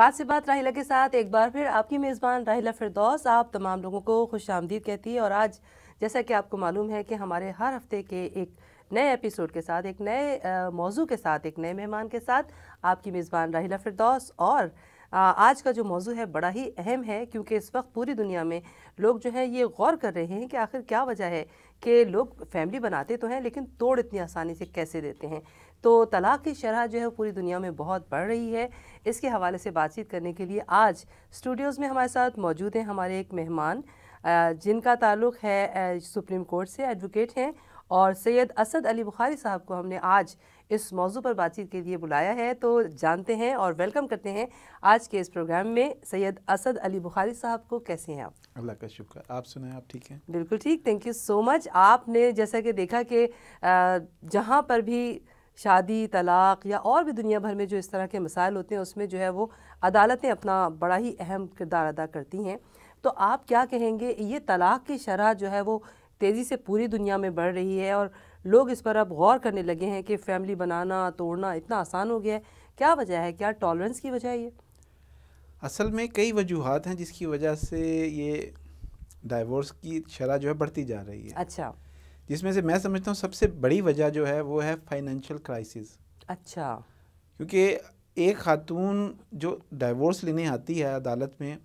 बात से बात राहिला के साथ एक बार फिर आपकी मेज़बान राहिला फिरदौस आप तमाम लोगों को खुश आमदीद कहती है और आज जैसा कि आपको मालूम है कि हमारे हर हफ्ते के एक नए एपिसोड के साथ एक नए मौजू के साथ एक नए मेहमान के साथ आपकी मेज़बान राहिला फिरदौस और आ, आज का जो मौजू है बड़ा ही अहम है क्योंकि इस वक्त पूरी दुनिया में लोग जो है ये गौर कर रहे हैं कि आखिर क्या वजह है कि लोग फैमिली बनाते तो हैं लेकिन तोड़ इतनी आसानी से कैसे देते हैं तो तलाक़ की शरह जो है पूरी दुनिया में बहुत बढ़ रही है इसके हवाले से बातचीत करने के लिए आज स्टूडियोज़ में हमारे साथ मौजूद हैं हमारे एक मेहमान जिनका ताल्लुक़ है सुप्रीम कोर्ट से एडवोकेट हैं और सैयद असद अली बुखारी साहब को हमने आज इस मौजू पर बातचीत के लिए बुलाया है तो जानते हैं और वेलकम करते हैं आज के इस प्रोग्राम में सैयद असद अली बुखारी साहब को कैसे हैं आप अल्लाह का शुक्र आप सुनाएं आप ठीक हैं बिल्कुल ठीक थैंक यू सो मच आपने जैसा कि देखा कि जहाँ पर भी शादी तलाक़ या और भी दुनिया भर में जो इस तरह के मसाइल होते हैं उसमें जो है वो अदालतें अपना बड़ा ही अहम किरदार अदा करती हैं तो आप क्या कहेंगे ये तलाक़ की शरह जो है वो तेज़ी से पूरी दुनिया में बढ़ रही है और लोग इस पर अब गौर करने लगे हैं कि फैमिली बनाना तोड़ना इतना आसान हो गया है क्या वजह है क्या टॉलरेंस की वजह ये असल में कई वजूहत हैं जिसकी वजह से ये डाइवोर्स की शरह जो है बढ़ती जा रही है अच्छा जिसमें से मैं समझता हूँ सबसे बड़ी वजह जो है वो है फाइनेंशियल क्राइसिस अच्छा क्योंकि एक खातून जो डाइवोर्स लेने आती है अदालत में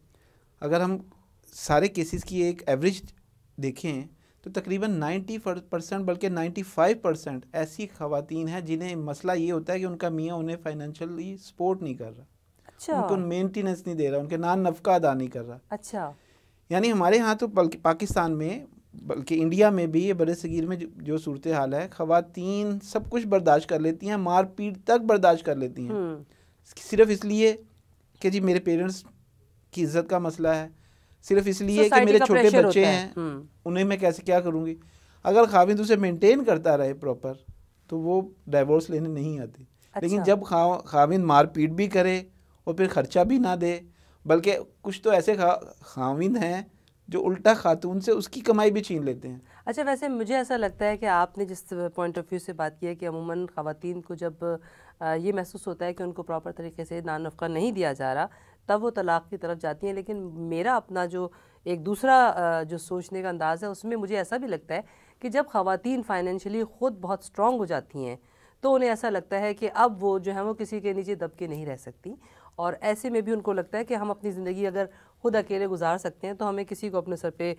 अगर हम सारे केसेस की एक एवरेज देखें तो तकरीबन 90 परसेंट बल्कि 95 परसेंट ऐसी खातन हैं जिन्हें मसला ये होता है कि उनका मियाँ उन्हें फाइनेंशियली सपोर्ट नहीं कर रहा अच्छा उनको मेंटेनेंस नहीं दे रहा उनके नान नफका अदा नहीं कर रहा अच्छा यानी हमारे यहाँ तो बल्कि पाकिस्तान में बल्कि इंडिया में भी ये बड़े सगीर में जो सूरत हाल है खातन सब कुछ बर्दाश्त कर लेती हैं मारपीट तक बर्दाश्त कर लेती हैं हम्म। सिर्फ इसलिए कि जी मेरे पेरेंट्स की इज्जत का मसला है सिर्फ इसलिए कि मेरे छोटे बच्चे हैं हम्म। उन्हें मैं कैसे क्या करूँगी अगर खाविंद उसे मेनटेन करता रहे प्रॉपर तो वो डाइवोर्स लेने नहीं आती अच्छा। लेकिन जब खा खाविंद मारपीट भी करे और फिर खर्चा भी ना दे बल्कि कुछ तो ऐसे खा खाविंद हैं जो उल्टा खातून से उसकी कमाई भी छीन लेते हैं अच्छा वैसे मुझे ऐसा लगता है कि आपने जिस पॉइंट ऑफ व्यू से बात की है कि अमूमन खातन को जब ये महसूस होता है कि उनको प्रॉपर तरीके से नान नफका नहीं दिया जा रहा तब वो तलाक़ की तरफ जाती हैं लेकिन मेरा अपना जो एक दूसरा जो सोचने का अंदाज़ है उसमें मुझे ऐसा भी लगता है कि जब खातन फाइनेंशली ख़ुद बहुत स्ट्रॉग हो जाती हैं तो उन्हें ऐसा लगता है कि अब वो जो है वो किसी के नीचे दबके नहीं रह सकती और ऐसे में भी उनको लगता है कि हम अपनी ज़िंदगी अगर खुद अकेले गुजार सकते हैं तो हमें किसी को अपने सर पे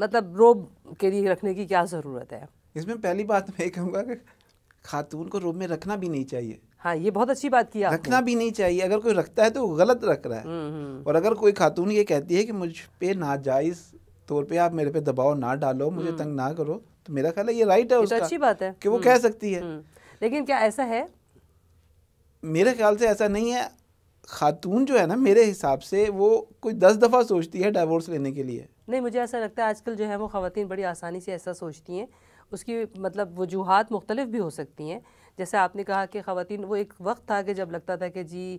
मतलब रोब के लिए रखने की क्या ज़रूरत है इसमें पहली बात मैं कहूँगा कि खातून को रोब में रखना भी नहीं चाहिए हाँ ये बहुत अच्छी बात की रखना भी नहीं चाहिए अगर कोई रखता है तो गलत रख रहा है हम्म, हम्म। और अगर कोई खातून ये कहती है कि मुझ पे नाजायज़ तौर पे आप मेरे पे दबाव ना डालो मुझे हम्म। तंग ना करो तो मेरा ख्याल है ये राइट है तो उसका अच्छी बात है कि वो कह सकती है लेकिन क्या ऐसा है मेरे ख्याल से ऐसा नहीं है खातून जो है ना मेरे हिसाब से वो कोई दस दफ़ा सोचती है डाइवोर्स लेने के लिए नहीं मुझे ऐसा लगता है आजकल जो है वो खातन बड़ी आसानी से ऐसा सोचती हैं उसकी मतलब वजूहत मुख्तलिफ भी हो सकती हैं जैसे आपने कहा कि खातन वो एक वक्त था कि जब लगता था कि जी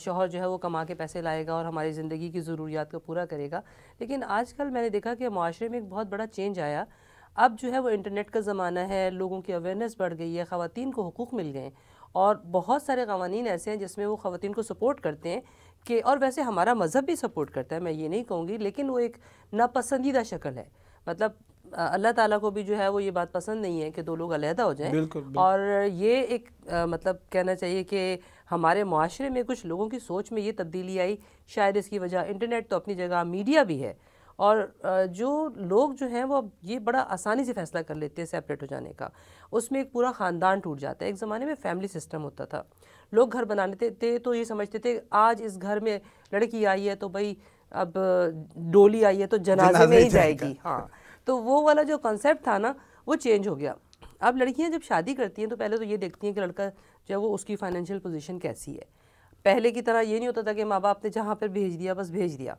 शोहर जो है वो कमा के पैसे लाएगा और हमारी ज़िंदगी की ज़रूरियात को पूरा करेगा लेकिन आजकल मैंने देखा कि माशरे में एक बहुत बड़ा चेंज आया अब जो है वो इंटरनेट का ज़माना है लोगों की अवेयरनेस बढ़ गई है ख़वान को हकूक़ मिल गए हैं और बहुत सारे कवानीन ऐसे हैं जिसमें वो ख़वान को सपोर्ट करते हैं कि और वैसे हमारा मज़हब भी सपोर्ट करता है मैं ये नहीं कहूँगी लेकिन वो एक नापसंदीदा शक्ल है मतलब अल्लाह ताला को भी जो है वो ये बात पसंद नहीं है कि दो लोग अलहदा हो जाएं बिल्कुल, बिल्कुल। और ये एक आ, मतलब कहना चाहिए कि हमारे माशरे में कुछ लोगों की सोच में ये तब्दीली आई शायद इसकी वजह इंटरनेट तो अपनी जगह मीडिया भी है और जो लोग जो हैं वो ये बड़ा आसानी से फैसला कर लेते हैं सेपरेट हो जाने का उसमें एक पूरा ख़ानदान टूट जाता है एक ज़माने में फैमिली सिस्टम होता था लोग घर बनाने थे तो ये समझते थे आज इस घर में लड़की आई है तो भाई अब डोली आई है तो जनाजे, जनाजे में ही जाएगी हाँ तो वो वाला जो कॉन्सेप्ट था ना वो चेंज हो गया अब लड़कियां जब शादी करती हैं तो पहले तो ये देखती हैं कि लड़का जो है वो उसकी फाइनेंशियल पोजीशन कैसी है पहले की तरह ये नहीं होता था कि माँ बाप ने जहाँ पर भेज दिया बस भेज दिया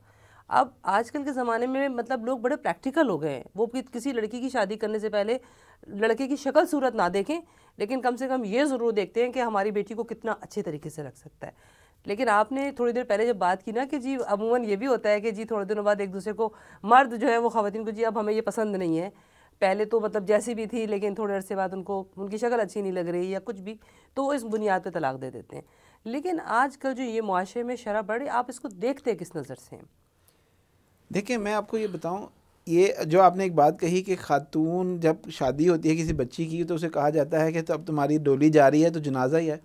अब आजकल के ज़माने में मतलब लोग बड़े प्रैक्टिकल हो गए हैं वो कि, किसी लड़की की शादी करने से पहले लड़के की शक्ल सूरत ना देखें लेकिन कम से कम ये ज़रूर देखते हैं कि हमारी बेटी को कितना अच्छे तरीके से रख सकता है लेकिन आपने थोड़ी देर पहले जब बात की ना कि जी अमूमन ये भी होता है कि जी थोड़े दिनों बाद एक दूसरे को मर्द जो है वो ख़वान को जी अब हमें ये पसंद नहीं है पहले तो मतलब जैसी भी थी लेकिन थोड़े अरसे बाद उनको उनकी शक्ल अच्छी नहीं लग रही या कुछ भी तो वो इस बुनियाद पर तलाक दे देते हैं लेकिन आजकल जो ये माशरे में शराब बढ़ी आप इसको देखते किस नज़र से हैं देखिए मैं आपको ये बताऊँ ये जो आपने एक बात कही कि खातून जब शादी होती है किसी बच्ची की तो उसे कहा जाता है कि तो अब तुम्हारी डोली जा रही है तो जनाजा ही है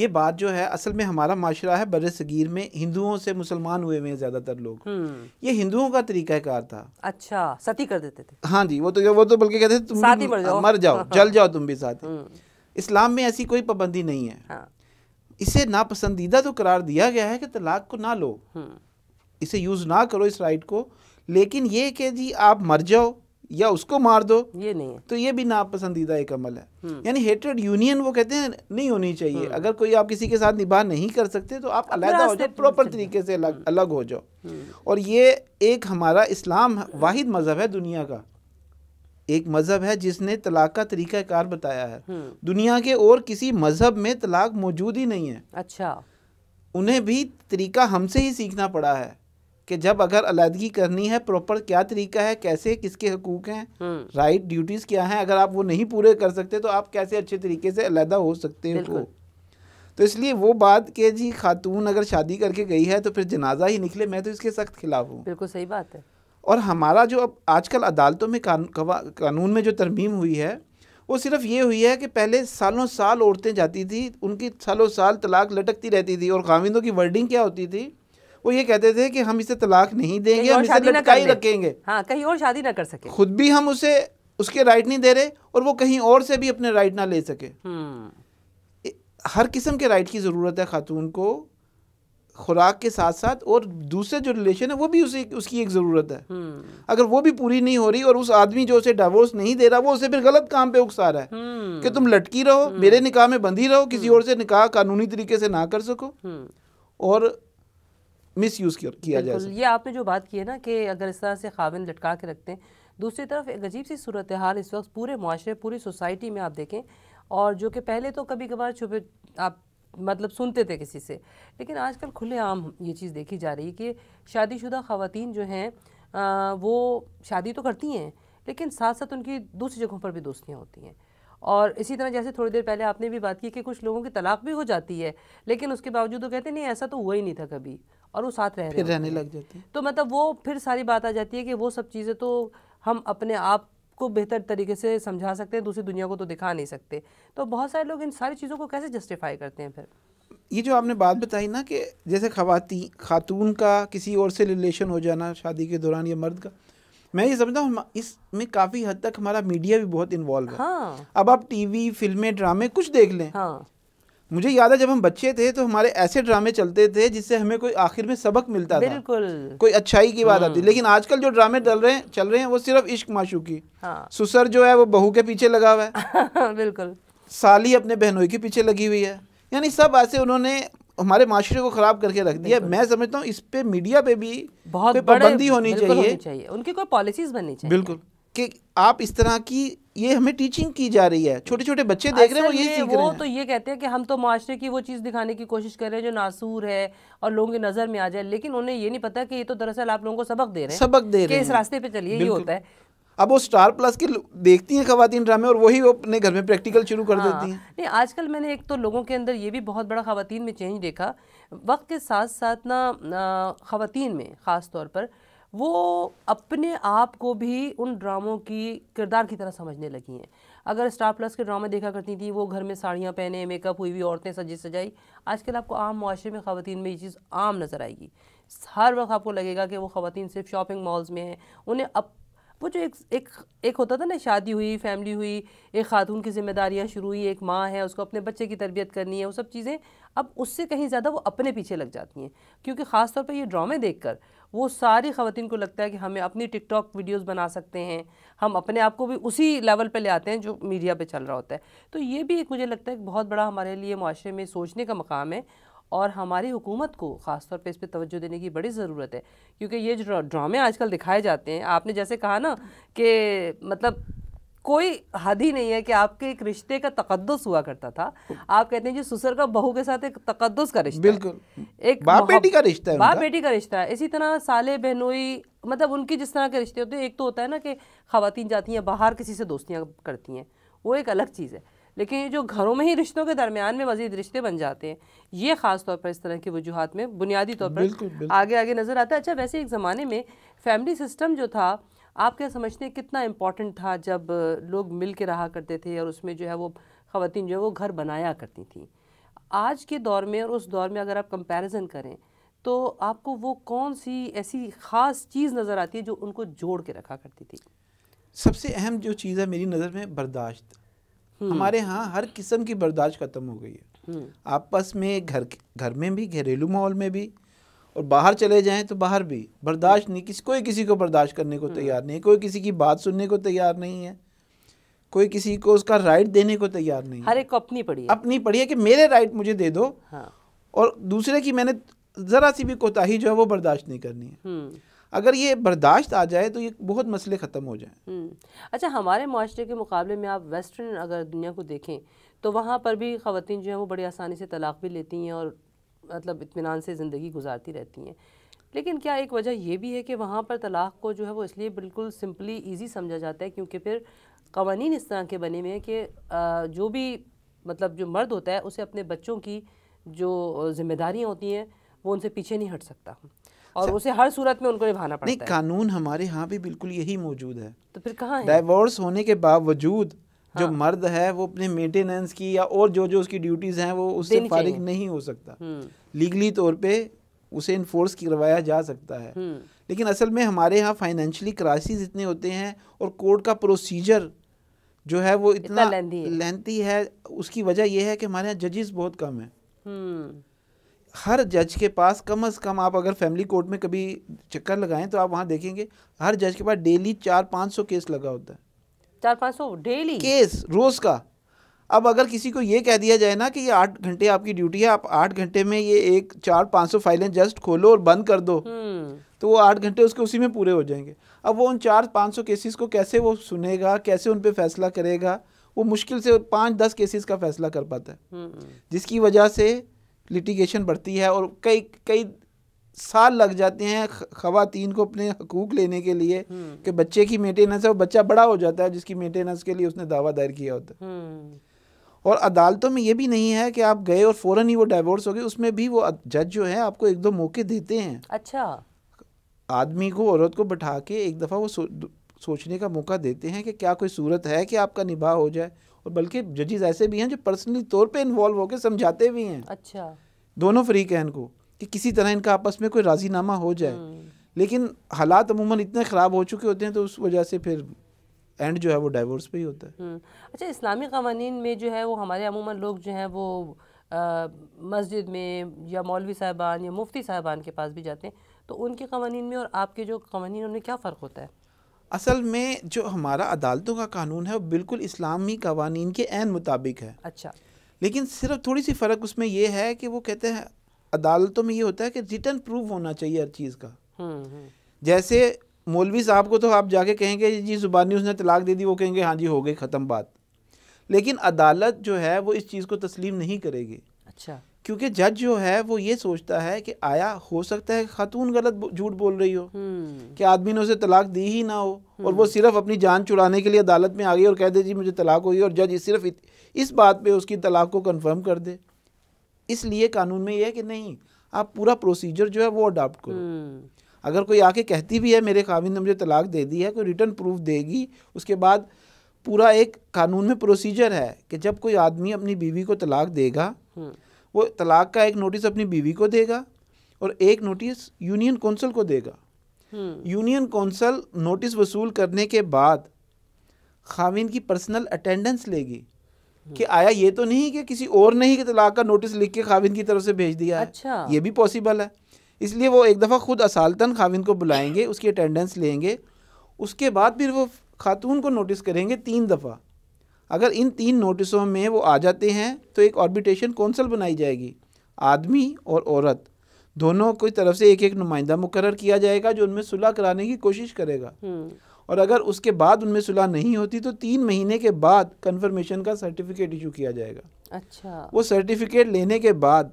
ये बात जो है असल में हमारा माशरा है बर सगीर में हिंदुओं से मुसलमान हुए हुए ज़्यादातर लोग हम्म। ये हिंदुओं का तरीका कार था अच्छा सती कर देते थे हाँ जी वो तो वो तो बल्कि कहते थे तुम मर जाओ मर जाओ जल जाओ तुम भी साथ हम्म। इस्लाम में ऐसी कोई पाबंदी नहीं है हाँ। इसे नापसंदीदा तो करार दिया गया है कि तलाक को ना लो हम्म। इसे यूज़ ना करो इस राइट को लेकिन ये कि जी आप मर जाओ या उसको मार दो ये नहीं है तो ये भी नापसंदीदा एक अमल है हम्म। यानी हेटेड यूनियन वो कहते हैं नहीं होनी चाहिए हम्म। अगर कोई आप किसी के साथ निभा नहीं कर सकते तो आप हम्म। अलग हो जाओ प्रॉपर तरीके से अलग अलग हो जाओ और ये एक हमारा इस्लाम वाहिद मज़हब है दुनिया का एक मज़हब है जिसने तलाक का तरीका कार बताया है दुनिया के और किसी मज़हब में तलाक मौजूद ही नहीं है अच्छा उन्हें भी तरीका हमसे ही सीखना पड़ा है कि जब अगर अलहदगी करनी है प्रॉपर क्या तरीका है कैसे किसके हकूक हैं राइट हम्म। ड्यूटीज़ क्या हैं अगर आप वो नहीं पूरे कर सकते तो आप कैसे अच्छे तरीके से अलहदा हो सकते हो तो इसलिए वो बात कि जी खातून अगर शादी करके गई है तो फिर जनाजा ही निकले मैं तो इसके सख्त खिलाफ हूँ बिल्कुल सही बात है और हमारा जो अब आजकल अदालतों में कानून, में जो तरमीम हुई है वो सिर्फ ये हुई है कि पहले सालों साल औरतें जाती थी उनकी सालों साल तलाक लटकती रहती थी और खामिदों की वर्डिंग क्या होती थी वो ये कहते थे कि हम इसे तलाक नहीं देंगे हम इसे ही रखेंगे हाँ कहीं और शादी ना कर सके खुद भी हम उसे उसके राइट नहीं दे रहे और वो कहीं और से भी अपने राइट ना ले सके हम्म। हर किस्म के राइट की ज़रूरत है ख़ातून को खुराक के साथ साथ और दूसरे जो रिलेशन है वो भी उसे उसकी एक ज़रूरत है हम्म। अगर वो भी पूरी नहीं हो रही और उस आदमी जो उसे डाइवोर्स नहीं दे रहा वो उसे फिर गलत काम पे उकसा रहा है हम्म। कि तुम लटकी रहो मेरे निकाह में बंधी रहो किसी और से निकाह कानूनी तरीके से ना कर सको और मिस यूज़ किया जाए ये आपने जो बात की है ना कि अगर इस तरह से खाविन लटका के रखते हैं दूसरी तरफ एक अजीब सी सूरत हाल इस वक्त पूरे माशरे पूरी सोसाइटी में आप देखें और जो कि पहले तो कभी कभार छुपे आप मतलब सुनते थे किसी से लेकिन आजकल खुलेआम ये चीज़ देखी जा रही है कि शादीशुदा ख़वातीन जो हैं वो शादी तो करती हैं लेकिन साथ साथ उनकी दूसरी जगहों पर भी दोस्तियाँ होती हैं और इसी तरह जैसे थोड़ी देर पहले आपने भी बात की कि कुछ लोगों की तलाक भी हो जाती है लेकिन उसके बावजूद वो कहते नहीं ऐसा तो हुआ ही नहीं था कभी और वो साथ रह फिर रहने लग जाते हैं तो मतलब वो फिर सारी बात आ जाती है कि वो सब चीज़ें तो हम अपने आप को बेहतर तरीके से समझा सकते हैं दूसरी दुनिया को तो दिखा नहीं सकते तो बहुत सारे लोग इन सारी चीज़ों को कैसे जस्टिफाई करते हैं फिर ये जो आपने बात बताई ना कि जैसे खवाती खातून का किसी और से रिलेशन हो जाना शादी के दौरान या मर्द का मैं ये समझता हूँ इसमें काफ़ी हद तक हमारा मीडिया भी बहुत इन्वॉल्व है हाँ। अब आप टीवी फिल्में ड्रामे कुछ देख लें हाँ। मुझे याद है जब हम बच्चे थे तो हमारे ऐसे ड्रामे चलते थे जिससे हमें कोई आखिर में सबक मिलता था कोई अच्छाई की बात आती हाँ। लेकिन आजकल जो ड्रामे चल रहे हैं चल रहे हैं वो सिर्फ इश्क माशू की हाँ। सुसर जो है वो बहू के पीछे लगा हुआ है बिल्कुल साली अपने बहनोई के पीछे लगी हुई है यानी सब ऐसे उन्होंने हमारे माशरे को खराब करके रख दिया मैं समझता हूँ इस पे मीडिया पे भी बहुत पे पाबंदी होनी चाहिए।, होनी चाहिए उनकी कोई पॉलिसीज बननी चाहिए बिल्कुल कि आप इस तरह की ये हमें टीचिंग की जा रही है छोटे छोटे बच्चे देख रहे हैं वो ये सीख रहे हैं तो ये कहते हैं कि हम तो माशरे की वो चीज़ दिखाने की कोशिश कर रहे हैं जो नासूर है और लोगों की नज़र में आ जाए लेकिन उन्हें ये नहीं पता कि ये तो दरअसल आप लोगों को सबक दे रहे हैं सबक दे रहे हैं इस रास्ते पर चलिए ये होता है अब वो स्टार प्लस की देखती हैं खातन ड्रामे और वही वो अपने घर में प्रैक्टिकल शुरू कर हाँ। देती हैं नहीं आजकल मैंने एक तो लोगों के अंदर ये भी बहुत बड़ा खातन में चेंज देखा वक्त के साथ साथ ना खातन में ख़ास तौर पर वो अपने आप को भी उन ड्रामों की किरदार की तरह समझने लगी हैं अगर स्टार प्लस के ड्रामे देखा करती थी वो घर में साड़ियाँ पहने मेकअप हुई हुई औरतें सजी सजाई आजकल आपको आम मुआरे में ख़वान में ये चीज़ आम नज़र आएगी हर वक्त आपको लगेगा कि वो ख़वान सिर्फ शॉपिंग मॉल्स में हैं उन्हें अब वो जो एक एक एक होता था ना शादी हुई फैमिली हुई एक खातून की जिम्मेदारियां शुरू हुई एक माँ है उसको अपने बच्चे की तरबियत करनी है वो सब चीज़ें अब उससे कहीं ज़्यादा वो अपने पीछे लग जाती हैं क्योंकि ख़ास तौर पर ये ड्रामे देखकर वो सारी ख़वान को लगता है कि हमें अपनी टिकटॉक वीडियोस बना सकते हैं हम अपने आप को भी उसी लेवल पे ले आते हैं जो मीडिया पे चल रहा होता है तो ये भी एक मुझे लगता है कि बहुत बड़ा हमारे लिए माशरे में सोचने का मकाम है और हमारी हुकूमत को ख़ासतौर पर इस पर तवज्जो देने की बड़ी ज़रूरत है क्योंकि ये जो ड्रामे आजकल दिखाए जाते हैं आपने जैसे कहा ना कि मतलब कोई हद ही नहीं है कि आपके एक रिश्ते का तकदस हुआ करता था आप कहते हैं जी सुसर का बहू के साथ एक तकदस का रिश्ता बिल्कुल एक बाप बेटी का रिश्ता है बाप बेटी का रिश्ता है इसी तरह साले बहनोई मतलब उनके जिस तरह के रिश्ते होते हैं एक तो होता है ना कि खातन जाती हैं बाहर किसी से दोस्तियाँ करती हैं वो एक अलग चीज़ है लेकिन ये जो घरों में ही रिश्तों के दरमियान में मजीद रिश्ते बन जाते हैं ये ख़ास तौर पर इस तरह की वजूहत में बुनियादी तौर पर आगे आगे नज़र आता है अच्छा वैसे एक ज़माने में फैमिली सिस्टम जो था आप क्या समझते हैं कितना इम्पॉर्टेंट था जब लोग मिल के रहा करते थे और उसमें जो है वो ख़वान जो है वो घर बनाया करती थी आज के दौर में और उस दौर में अगर आप कंपैरिजन करें तो आपको वो कौन सी ऐसी ख़ास चीज़ नज़र आती है जो उनको जोड़ के रखा करती थी सबसे अहम जो चीज़ है मेरी नज़र में बर्दाश्त हम्म। हमारे यहाँ हर किस्म की बर्दाश्त ख़त्म हो गई है हम्म। आपस में घर घर में भी घरेलू माहौल में भी और बाहर चले जाएं तो बाहर भी बर्दाश्त नहीं किसी कोई किसी को बर्दाश्त करने को हम्म। तैयार नहीं है कोई किसी की बात सुनने को तैयार नहीं है कोई किसी को उसका राइट देने को तैयार नहीं हर एक को अपनी पड़ी है अपनी पड़ी है कि मेरे राइट मुझे दे दो हाँ। और दूसरे की मैंने ज़रा सी भी कोताही जो है वो बर्दाश्त नहीं करनी है हम्म। अगर ये बर्दाश्त आ जाए तो ये बहुत मसले ख़त्म हो जाए हम्म। अच्छा हमारे माशरे के मुकाबले में आप वेस्टर्न अगर दुनिया को देखें तो वहाँ पर भी ख़वान जो है वो बड़ी आसानी से तलाक भी लेती हैं और मतलब इतमान से ज़िंदगी गुजारती रहती हैं लेकिन क्या एक वजह यह भी है कि वहाँ पर तलाक़ को जो है वो इसलिए बिल्कुल सिंपली ईजी समझा जाता है क्योंकि फिर कवानीन इस तरह के बने हुए हैं कि जो भी मतलब जो मर्द होता है उसे अपने बच्चों की जो जिम्मेदारियाँ होती हैं वो उनसे पीछे नहीं हट सकता और अच्छा। उसे हर सूरत में उनको निभाना पड़ता नहीं, है कानून हमारे यहाँ भी बिल्कुल यही मौजूद है तो फिर कहाँ डाइवोर्स होने के बावजूद जो हाँ। मर्द है वो अपने मेंटेनेंस की या और जो जो उसकी ड्यूटीज़ हैं वो उससे फारिग नहीं हो सकता लीगली हम्म। तौर पे उसे इन्फोर्स करवाया जा सकता है हम्म। लेकिन असल में हमारे यहाँ फाइनेंशियली क्राइसिस इतने होते हैं और कोर्ट का प्रोसीजर जो है वो इतना लेंथी है।, है उसकी वजह यह है कि हमारे यहाँ जजेस बहुत कम हैं हम्म। हर जज के पास कम अज़ कम आप अगर फैमिली कोर्ट में कभी चक्कर लगाएं तो आप वहाँ देखेंगे हर जज के पास डेली चार पाँच सौ केस लगा होता है चार पाँच सौ डेली केस रोज़ का अब अगर किसी को ये कह दिया जाए ना कि ये आठ घंटे आपकी ड्यूटी है आप आठ घंटे में ये एक चार पाँच सौ फाइलें जस्ट खोलो और बंद कर दो हम्म। तो वो आठ घंटे उसके उसी में पूरे हो जाएंगे अब वो उन चार पाँच सौ केसेस को कैसे वो सुनेगा कैसे उन पर फैसला करेगा वो मुश्किल से पाँच दस केसेस का फैसला कर पाता है हम्म। जिसकी वजह से लिटिगेशन बढ़ती है और कई कई साल लग जाते हैं खातन को अपने हकूक लेने के लिए हम्म। कि बच्चे की मेंटेनेंस है वो बच्चा बड़ा हो जाता है जिसकी मेंटेनेंस के लिए उसने दावा दायर किया होता है हम्म। और अदालतों में ये भी नहीं है कि आप गए और फ़ौरन ही वो डाइवोर्स हो गए उसमें भी वो जज जो है आपको एक दो मौके देते हैं अच्छा आदमी को औरत को बैठा के एक दफ़ा वो सो, सोचने का मौका देते हैं कि क्या कोई सूरत है कि आपका निभा हो जाए और बल्कि जजेज ऐसे भी हैं जो पर्सनली तौर पर इन्वॉल्व होकर समझाते भी हैं अच्छा दोनों फ्री कहन को कि किसी तरह इनका आपस में कोई राजीनामा हो जाए हम्म। लेकिन हालात अमूमन इतने ख़राब हो चुके होते हैं तो उस वजह से फिर एंड जो है वो डाइवोर्स पे ही होता है हम्म। अच्छा इस्लामी कवानीन में जो है वो हमारे अमूमन लोग जो हैं वो मस्जिद में या मौलवी साहबान या मुफ्ती साहबान के पास भी जाते हैं तो उनके कवानीन में और आपके जो कवानीन उनमें क्या फ़र्क होता है असल में जो हमारा अदालतों का कानून है वो बिल्कुल इस्लामी कवानीन के एन मुताबिक है अच्छा लेकिन सिर्फ थोड़ी सी फ़र्क उसमें यह है कि वो कहते हैं अदालतों में ये होता है कि रिटर्न प्रूफ होना चाहिए हर चीज़ का हम्म, हम्म। जैसे मौलवी साहब को तो आप जाके कहेंगे जी जुबानी उसने तलाक दे दी वो कहेंगे हाँ जी हो गई ख़त्म बात लेकिन अदालत जो है वो इस चीज़ को तस्लीम नहीं करेगी अच्छा क्योंकि जज जो है वो ये सोचता है कि आया हो सकता है खातून गलत झूठ बोल रही हो हम्म। कि आदमी ने उसे तलाक दी ही ना हो और वो सिर्फ अपनी जान छुड़ाने के लिए अदालत में आ गई और कह दे जी मुझे तलाक हो गई और जज सिर्फ इस बात पे उसकी तलाक को कंफर्म कर दे इसलिए कानून में यह है कि नहीं आप पूरा प्रोसीजर जो है वो अडॉप्ट करो हम्म। अगर कोई आके कहती भी है मेरे खाविंद ने मुझे तलाक दे दी है कोई रिटर्न प्रूफ देगी उसके बाद पूरा एक कानून में प्रोसीजर है कि जब कोई आदमी अपनी बीवी को तलाक देगा हम्म। वो तलाक का एक नोटिस अपनी बीवी को देगा और एक नोटिस यूनियन कौंसल को देगा यूनियन कौंसल नोटिस वसूल करने के बाद खाविन की पर्सनल अटेंडेंस लेगी कि आया ये तो नहीं कि किसी और ने ही तलाक का नोटिस लिख के खाविन की तरफ से भेज दिया अच्छा। ये भी पॉसिबल है इसलिए वो एक दफ़ा खुद असालतन खाविन को बुलाएंगे उसकी अटेंडेंस लेंगे उसके बाद फिर वो खातून को नोटिस करेंगे तीन दफ़ा अगर इन तीन नोटिसों में वो आ जाते हैं तो एक ऑर्बिटेशन कौंसल बनाई जाएगी आदमी और औरत दोनों की तरफ से एक एक नुमाइंदा मुकर किया जाएगा जो उनमें सुलह कराने की कोशिश करेगा हम्म। और अगर उसके बाद उनमें सुलह नहीं होती तो तीन महीने के बाद कन्फर्मेशन का सर्टिफिकेट इशू किया जाएगा अच्छा वो सर्टिफिकेट लेने के बाद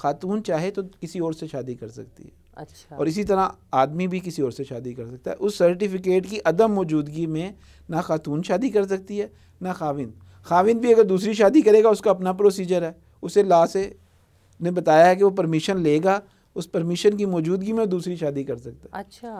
खातून चाहे तो किसी और से शादी कर सकती है अच्छा और इसी तरह आदमी भी किसी और से शादी कर सकता है उस सर्टिफिकेट की अदम मौजूदगी में ना खातून शादी कर सकती है ना खाविंद खाविंद भी अगर दूसरी शादी करेगा उसका अपना प्रोसीजर है उसे ला से ने बताया है कि वो परमिशन लेगा उस परमिशन की मौजूदगी में दूसरी शादी कर सकता है अच्छा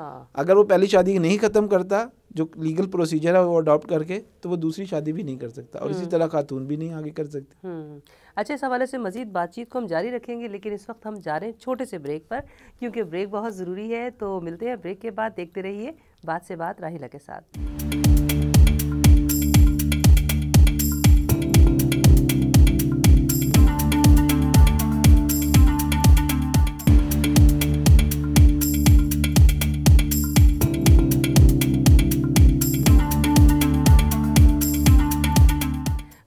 अगर वो पहली शादी नहीं ख़त्म करता जो लीगल प्रोसीजर है वो अडॉप्ट करके तो वो दूसरी शादी भी नहीं कर सकता और इसी हम्म। तरह खातून भी नहीं आगे कर सकती हम्म। अच्छा इस हवाले से मजीद बातचीत को हम जारी रखेंगे लेकिन इस वक्त हम जा रहे हैं छोटे से ब्रेक पर क्योंकि ब्रेक बहुत ज़रूरी है तो मिलते हैं ब्रेक के बाद देखते रहिए बात से बात राहिला के साथ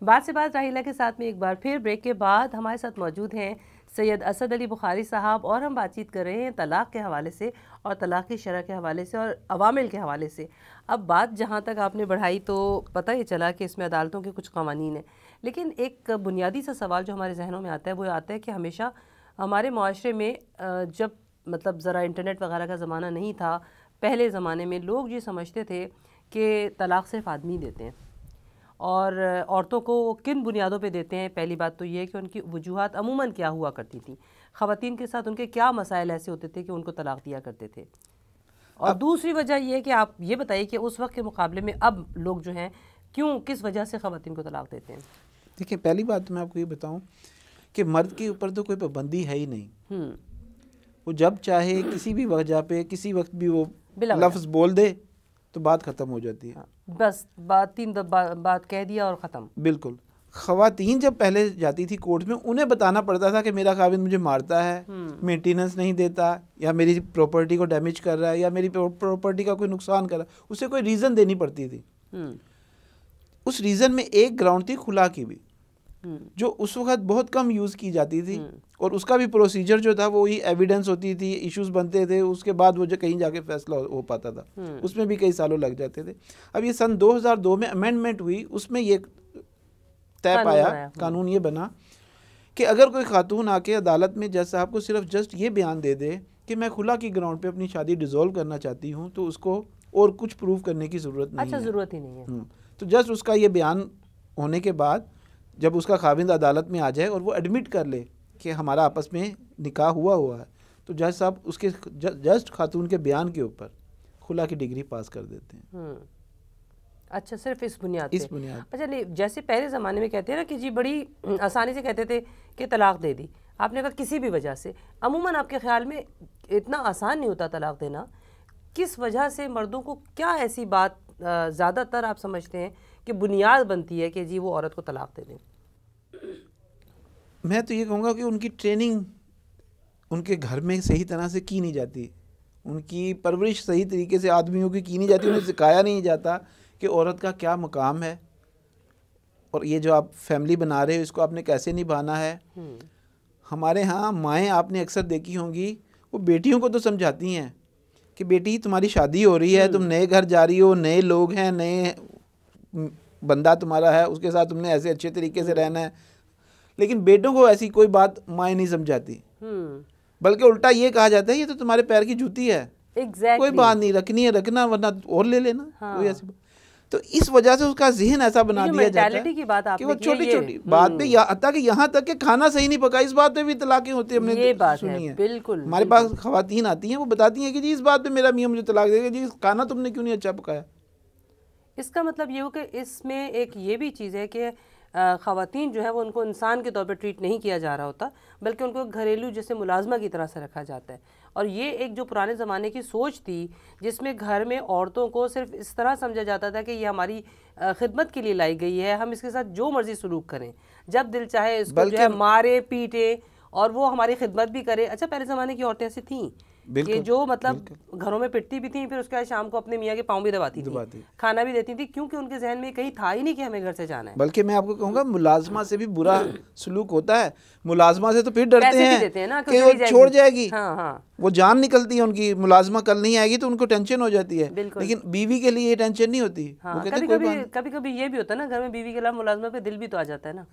बात से बात राहिला के साथ में एक बार फिर ब्रेक के बाद हमारे साथ मौजूद हैं सैयद असद अली बुखारी साहब और हम बातचीत कर रहे हैं तलाक़ के हवाले से और तलाक़ की शरह के हवाले से और अवामिल के हवाले से अब बात जहाँ तक आपने बढ़ाई तो पता ही चला कि इसमें अदालतों के कुछ कवानीन हैं लेकिन एक बुनियादी सा सवाल जो हमारे जहनों में आता है वो आता है कि हमेशा हमारे माशरे में जब मतलब ज़रा इंटरनेट वगैरह का ज़माना नहीं था पहले ज़माने में लोग ये समझते थे कि तलाक़ सिर्फ आदमी देते हैं और औरतों को किन बुनियादों पे देते हैं पहली बात तो ये है कि उनकी वजूहत अमूमन क्या हुआ करती थी ख़वान के साथ उनके क्या मसाइल ऐसे होते थे कि उनको तलाक दिया करते थे और दूसरी वजह यह है कि आप ये बताइए कि उस वक्त के मुकाबले में अब लोग जो हैं क्यों किस वजह से ख़वान को तलाक देते हैं देखिए पहली बात तो मैं आपको ये बताऊँ कि मर्द के ऊपर तो कोई पाबंदी है ही नहीं हम्म। वो जब चाहे किसी भी वजह पे किसी वक्त भी वो लफ्ज़ बोल दे तो बात ख़त्म हो जाती है हाँ। बस बात तीन बा, बात कह दिया और ख़त्म बिल्कुल खातन जब पहले जाती थी कोर्ट में उन्हें बताना पड़ता था कि मेरा काबिन मुझे मारता है हम्म। मेंटेनेंस नहीं देता या मेरी प्रॉपर्टी को डैमेज कर रहा है या मेरी प्रॉपर्टी का कोई नुकसान कर रहा है उसे कोई रीज़न देनी पड़ती थी हम्म। उस रीज़न में एक ग्राउंड थी खुला की भी हम्म। जो उस वक्त बहुत कम यूज़ की जाती थी और उसका भी प्रोसीजर जो था वो ही एविडेंस होती थी इश्यूज बनते थे उसके बाद वो जो कहीं जाके फैसला हो पाता था हम्म। उसमें भी कई सालों लग जाते थे अब ये सन 2002 में अमेंडमेंट हुई उसमें ये तय पाया कानून ये बना कि अगर कोई खातून आके अदालत में जज साहब को सिर्फ जस्ट ये बयान दे दे कि मैं खुला की ग्राउंड पर अपनी शादी डिजोल्व करना चाहती हूँ तो उसको और कुछ प्रूव करने की ज़रूरत नहीं अच्छा, ज़रूरत ही नहीं है हम्म। तो जस्ट उसका ये बयान होने के बाद जब उसका खाविंद अदालत में आ जाए और वो एडमिट कर ले कि हमारा आपस में निकाह हुआ हुआ है तो जज साहब उसके जस्ट खातून के बयान के ऊपर खुला की डिग्री पास कर देते हैं हम्म। अच्छा सिर्फ इस बुनियाद इस बुनियाद अच्छा नहीं जैसे पहले ज़माने में कहते हैं ना कि जी बड़ी हम्म, आसानी से कहते थे कि तलाक दे दी आपने कहा किसी भी वजह से अमूमन आपके ख्याल में इतना आसान नहीं होता तलाक देना किस वजह से मर्दों को क्या ऐसी बात ज़्यादातर आप समझते हैं कि बुनियाद बनती है कि जी वो औरत को तलाक दे दें मैं तो ये कहूँगा कि उनकी ट्रेनिंग उनके घर में सही तरह से की नहीं जाती उनकी परवरिश सही तरीके से आदमियों की की नहीं जाती उन्हें सिखाया नहीं जाता कि औरत का क्या मकाम है और ये जो आप फैमिली बना रहे हो इसको आपने कैसे निभाना है हम्म। हमारे यहाँ माएँ आपने अक्सर देखी होंगी वो बेटियों को तो समझाती हैं कि बेटी तुम्हारी शादी हो रही है तुम हम्म। नए घर जा रही हो नए लोग हैं नए बंदा तुम्हारा है उसके साथ तुमने ऐसे अच्छे तरीके से हम्म। रहना है लेकिन बेटों को ऐसी कोई बात माए नहीं समझाती हम्म। बल्कि उल्टा ये कहा जाता है ये तो तुम्हारे पैर की जूती है exactly. कोई बात नहीं रखनी है रखना वरना और ले लेना हाँ। कोई ऐसी तो इस वजह से उसका जहन ऐसा बना दिया जाता है की बात कि वो छोटी छोटी बात पे आता हम्म। कि यहाँ तक कि खाना सही नहीं पका इस बात पे भी तलाकें होती है हमने ये बात सुनी है बिल्कुल हमारे पास खातन आती हैं वो बताती हैं कि जी इस बात पे मेरा मियाँ मुझे तलाक देगा जी खाना तुमने क्यों नहीं अच्छा पकाया इसका मतलब ये हो कि इसमें एक ये भी चीज़ है कि ख़वान जो है वो उनको इंसान के तौर पर ट्रीट नहीं किया जा रहा होता बल्कि उनको घरेलू जैसे मुलाजमा की तरह से रखा जाता है और ये एक जो पुराने ज़माने की सोच थी जिसमें घर में औरतों को सिर्फ इस तरह समझा जाता था कि ये हमारी खिदमत के लिए लाई गई है हम इसके साथ जो मर्ज़ी सलूक करें जब दिल चाहे इसको जो है मारे पीटे और वो हमारी खिदमत भी करे अच्छा पहले ज़माने की औरतें ऐसी थीं ये जो मतलब घरों में पिटती भी थी फिर उसके बाद शाम को अपने मियाँ के पाँव भी दबाती थी खाना भी देती थी क्योंकि उनके जहन में कहीं था ही नहीं कि हमें घर से जाना है बल्कि मैं आपको कहूँगा मुलाजमा से भी बुरा सलूक होता है मुलाजमा से तो फिर डरते हैं कि वो छोड़ जाएगी हाँ हाँ वो जान निकलती है उनकी मुलाजमा कल नहीं आएगी तो उनको टेंशन हो जाती है लेकिन बीवी के लिए ये टेंशन नहीं होती कभी कभी कभी कभी ये भी होता है ना घर में बीवी के अलावा मुलाजमा पे दिल भी तो आ जाता है ना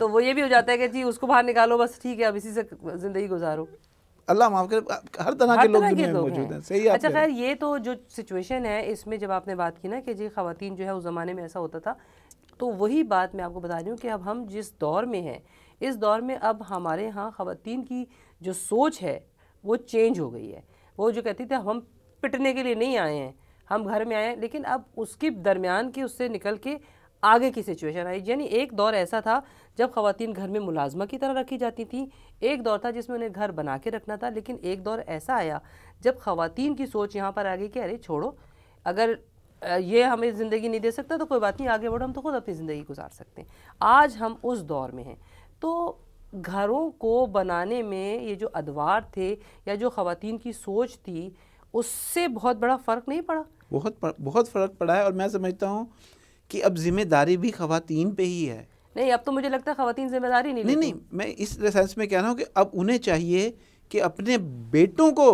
तो वो ये भी हो जाता है कि जी उसको बाहर निकालो बस ठीक है अब इसी से जिंदगी गुजारो अल्लाह माफ करे हर तरह के लोग दुनिया में मौजूद हैं सही अच्छा खैर ये तो जो सिचुएशन है इसमें जब आपने बात की ना कि जी खातन जो है उस ज़माने में ऐसा होता था तो वही बात मैं आपको बता रही हूँ कि अब हम जिस दौर में हैं इस दौर में अब हमारे यहाँ ख़वान की जो सोच है वो चेंज हो गई है वो जो कहती थी हम पिटने के लिए नहीं आए हैं हम घर में आए हैं लेकिन अब उसके दरमियान के उससे निकल के आगे की सिचुएशन आई यानी एक दौर ऐसा था जब खातन घर में मुलाजमा की तरह रखी जाती थी एक दौर था जिसमें उन्हें घर बना के रखना था लेकिन एक दौर ऐसा आया जब खातन की सोच यहाँ पर आ गई कि अरे छोड़ो अगर ये हमें ज़िंदगी नहीं दे सकता तो कोई बात नहीं आगे बढ़ो हम तो खुद अपनी ज़िंदगी गुजार सकते हैं आज हम उस दौर में हैं तो घरों को बनाने में ये जो अदवार थे या जो ख़ातन की सोच थी उससे बहुत बड़ा फ़र्क नहीं पड़ा बहुत बहुत फ़र्क पड़ा है और मैं समझता हूँ कि अब जिम्मेदारी भी खातन पे ही है नहीं अब तो मुझे लगता है खातन जिम्मेदारी नहीं नहीं नहीं मैं इस सेंस में कह रहा हूँ कि अब उन्हें चाहिए कि अपने बेटों को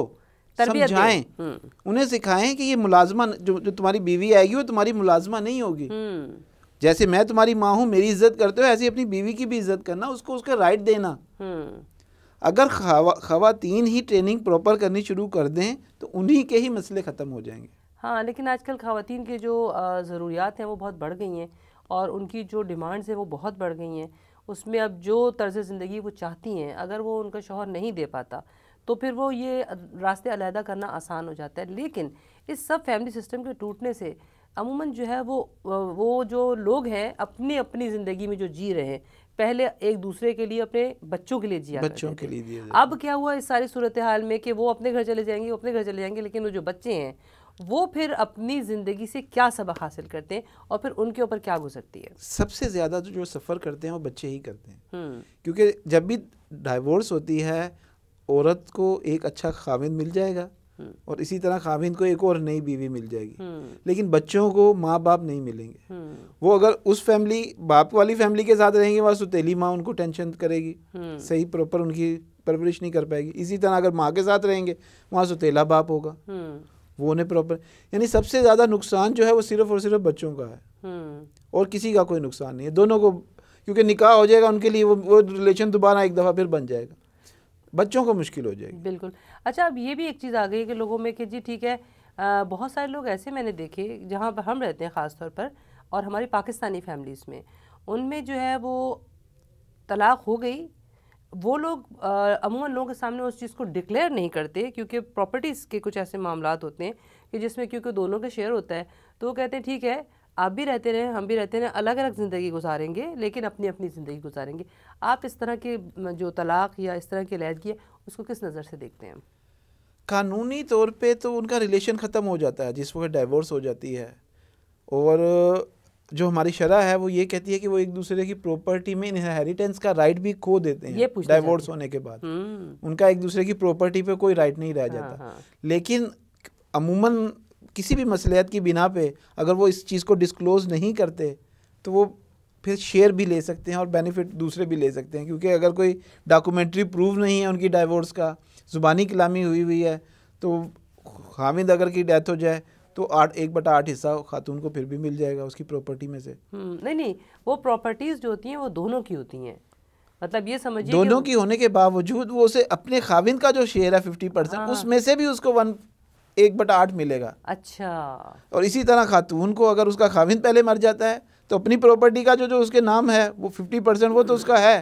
समझाएं हम्म। उन्हें सिखाएं कि ये मुलाजमा जो जो तुम्हारी बीवी आएगी वो तुम्हारी मुलाजमा नहीं होगी हम्म। जैसे मैं तुम्हारी माँ हूँ मेरी इज्जत करते हो ऐसी अपनी बीवी की भी इज्जत करना उसको उसका राइट देना हम्म। अगर खवा, खवातीन ही ट्रेनिंग प्रॉपर करनी शुरू कर दें तो उन्हीं के ही मसले ख़त्म हो जाएंगे हाँ लेकिन आजकल खातन के जो ज़रूरियात हैं वो बहुत बढ़ गई हैं और उनकी जो डिमांड्स हैं वो बहुत बढ़ गई हैं उसमें अब जो तर्ज़ ज़िंदगी वो चाहती हैं अगर वो उनका शोहर नहीं दे पाता तो फिर वो ये रास्ते अलहदा करना आसान हो जाता है लेकिन इस सब फैमिली सिस्टम के टूटने से अमूमन जो है वो वो जो लोग हैं अपनी अपनी ज़िंदगी में जो जी रहे हैं पहले एक दूसरे के लिए अपने बच्चों के लिए जिया बच्चों के लिए अब क्या हुआ इस सारी सूरत हाल में कि वो अपने घर चले जाएंगे अपने घर चले जाएंगे लेकिन वो जो बच्चे हैं वो फिर अपनी ज़िंदगी से क्या सबक हासिल करते हैं और फिर उनके ऊपर क्या गुजरती है सबसे ज़्यादा तो जो सफ़र करते हैं वो बच्चे ही करते हैं हम्म। क्योंकि जब भी डाइवोर्स होती है औरत को एक अच्छा खाविंद मिल जाएगा हम्म। और इसी तरह खाविन को एक और नई बीवी मिल जाएगी हम्म। लेकिन बच्चों को माँ बाप नहीं मिलेंगे वो अगर उस फैमिली बाप वाली फैमिली के साथ रहेंगे वहाँ सुतीली माँ उनको टेंशन करेगी सही प्रॉपर उनकी परवरिश नहीं कर पाएगी इसी तरह अगर माँ के साथ रहेंगे वहाँ सुतीला बाप होगा वो उन्हें प्रॉपर यानी सबसे ज़्यादा नुकसान जो है वो सिर्फ और सिर्फ बच्चों का है हम्म। और किसी का कोई नुकसान नहीं है दोनों को क्योंकि निकाह हो जाएगा उनके लिए वो वो रिलेशन दोबारा एक दफ़ा फिर बन जाएगा बच्चों को मुश्किल हो जाएगी बिल्कुल अच्छा अब ये भी एक चीज़ आ गई कि लोगों में कि जी ठीक है आ, बहुत सारे लोग ऐसे मैंने देखे जहाँ पर हम रहते हैं ख़ास तौर पर और हमारी पाकिस्तानी फैमिलीज़ में उनमें जो है वो तलाक हो गई वो लोग अमूमन लोगों के सामने उस चीज़ को डिक्लेयर नहीं करते क्योंकि प्रॉपर्टीज़ के कुछ ऐसे मामला होते हैं कि जिसमें क्योंकि दोनों का शेयर होता है तो वो कहते हैं ठीक है आप भी रहते रहें हम भी रहते रहें अलग अलग ज़िंदगी गुजारेंगे लेकिन अपनी अपनी ज़िंदगी गुजारेंगे आप इस तरह के जो तलाक या इस तरह की लहदगी है उसको किस नज़र से देखते हैं कानूनी तौर पे तो उनका रिलेशन ख़त्म हो जाता है जिस वक्त डाइवोर्स हो जाती है और जो हमारी शरा है वो ये कहती है कि वो एक दूसरे की प्रॉपर्टी में इनहेरिटेंस का राइट भी खो देते हैं डाइवोर्स होने के बाद हम्म। उनका एक दूसरे की प्रॉपर्टी पे कोई राइट नहीं रह हाँ, जाता हाँ, लेकिन अमूमन किसी भी मसलियत की बिना पे अगर वो इस चीज़ को डिस्क्लोज नहीं करते तो वो फिर शेयर भी ले सकते हैं और बेनिफिट दूसरे भी ले सकते हैं क्योंकि अगर कोई डॉक्यूमेंट्री प्रूफ नहीं है उनकी डाइवोर्स का ज़ुबानी कलामी हुई हुई है तो हामिद अगर की डेथ हो जाए तो आठ एक बटा आठ हिस्सा खातून को फिर भी मिल जाएगा उसकी प्रॉपर्टी में से हम्म, नहीं नहीं वो प्रॉपर्टीज जो होती हैं वो दोनों की होती हैं मतलब ये समझिए दोनों की होने के बावजूद वो उसे अपने खाविंद का जो शेयर है फिफ्टी परसेंट हाँ। उसमें से भी उसको वन एक बटा आठ मिलेगा अच्छा और इसी तरह खातून को अगर उसका खाविंद पहले मर जाता है तो अपनी प्रॉपर्टी का जो जो उसके नाम है वो फिफ्टी परसेंट वो तो उसका है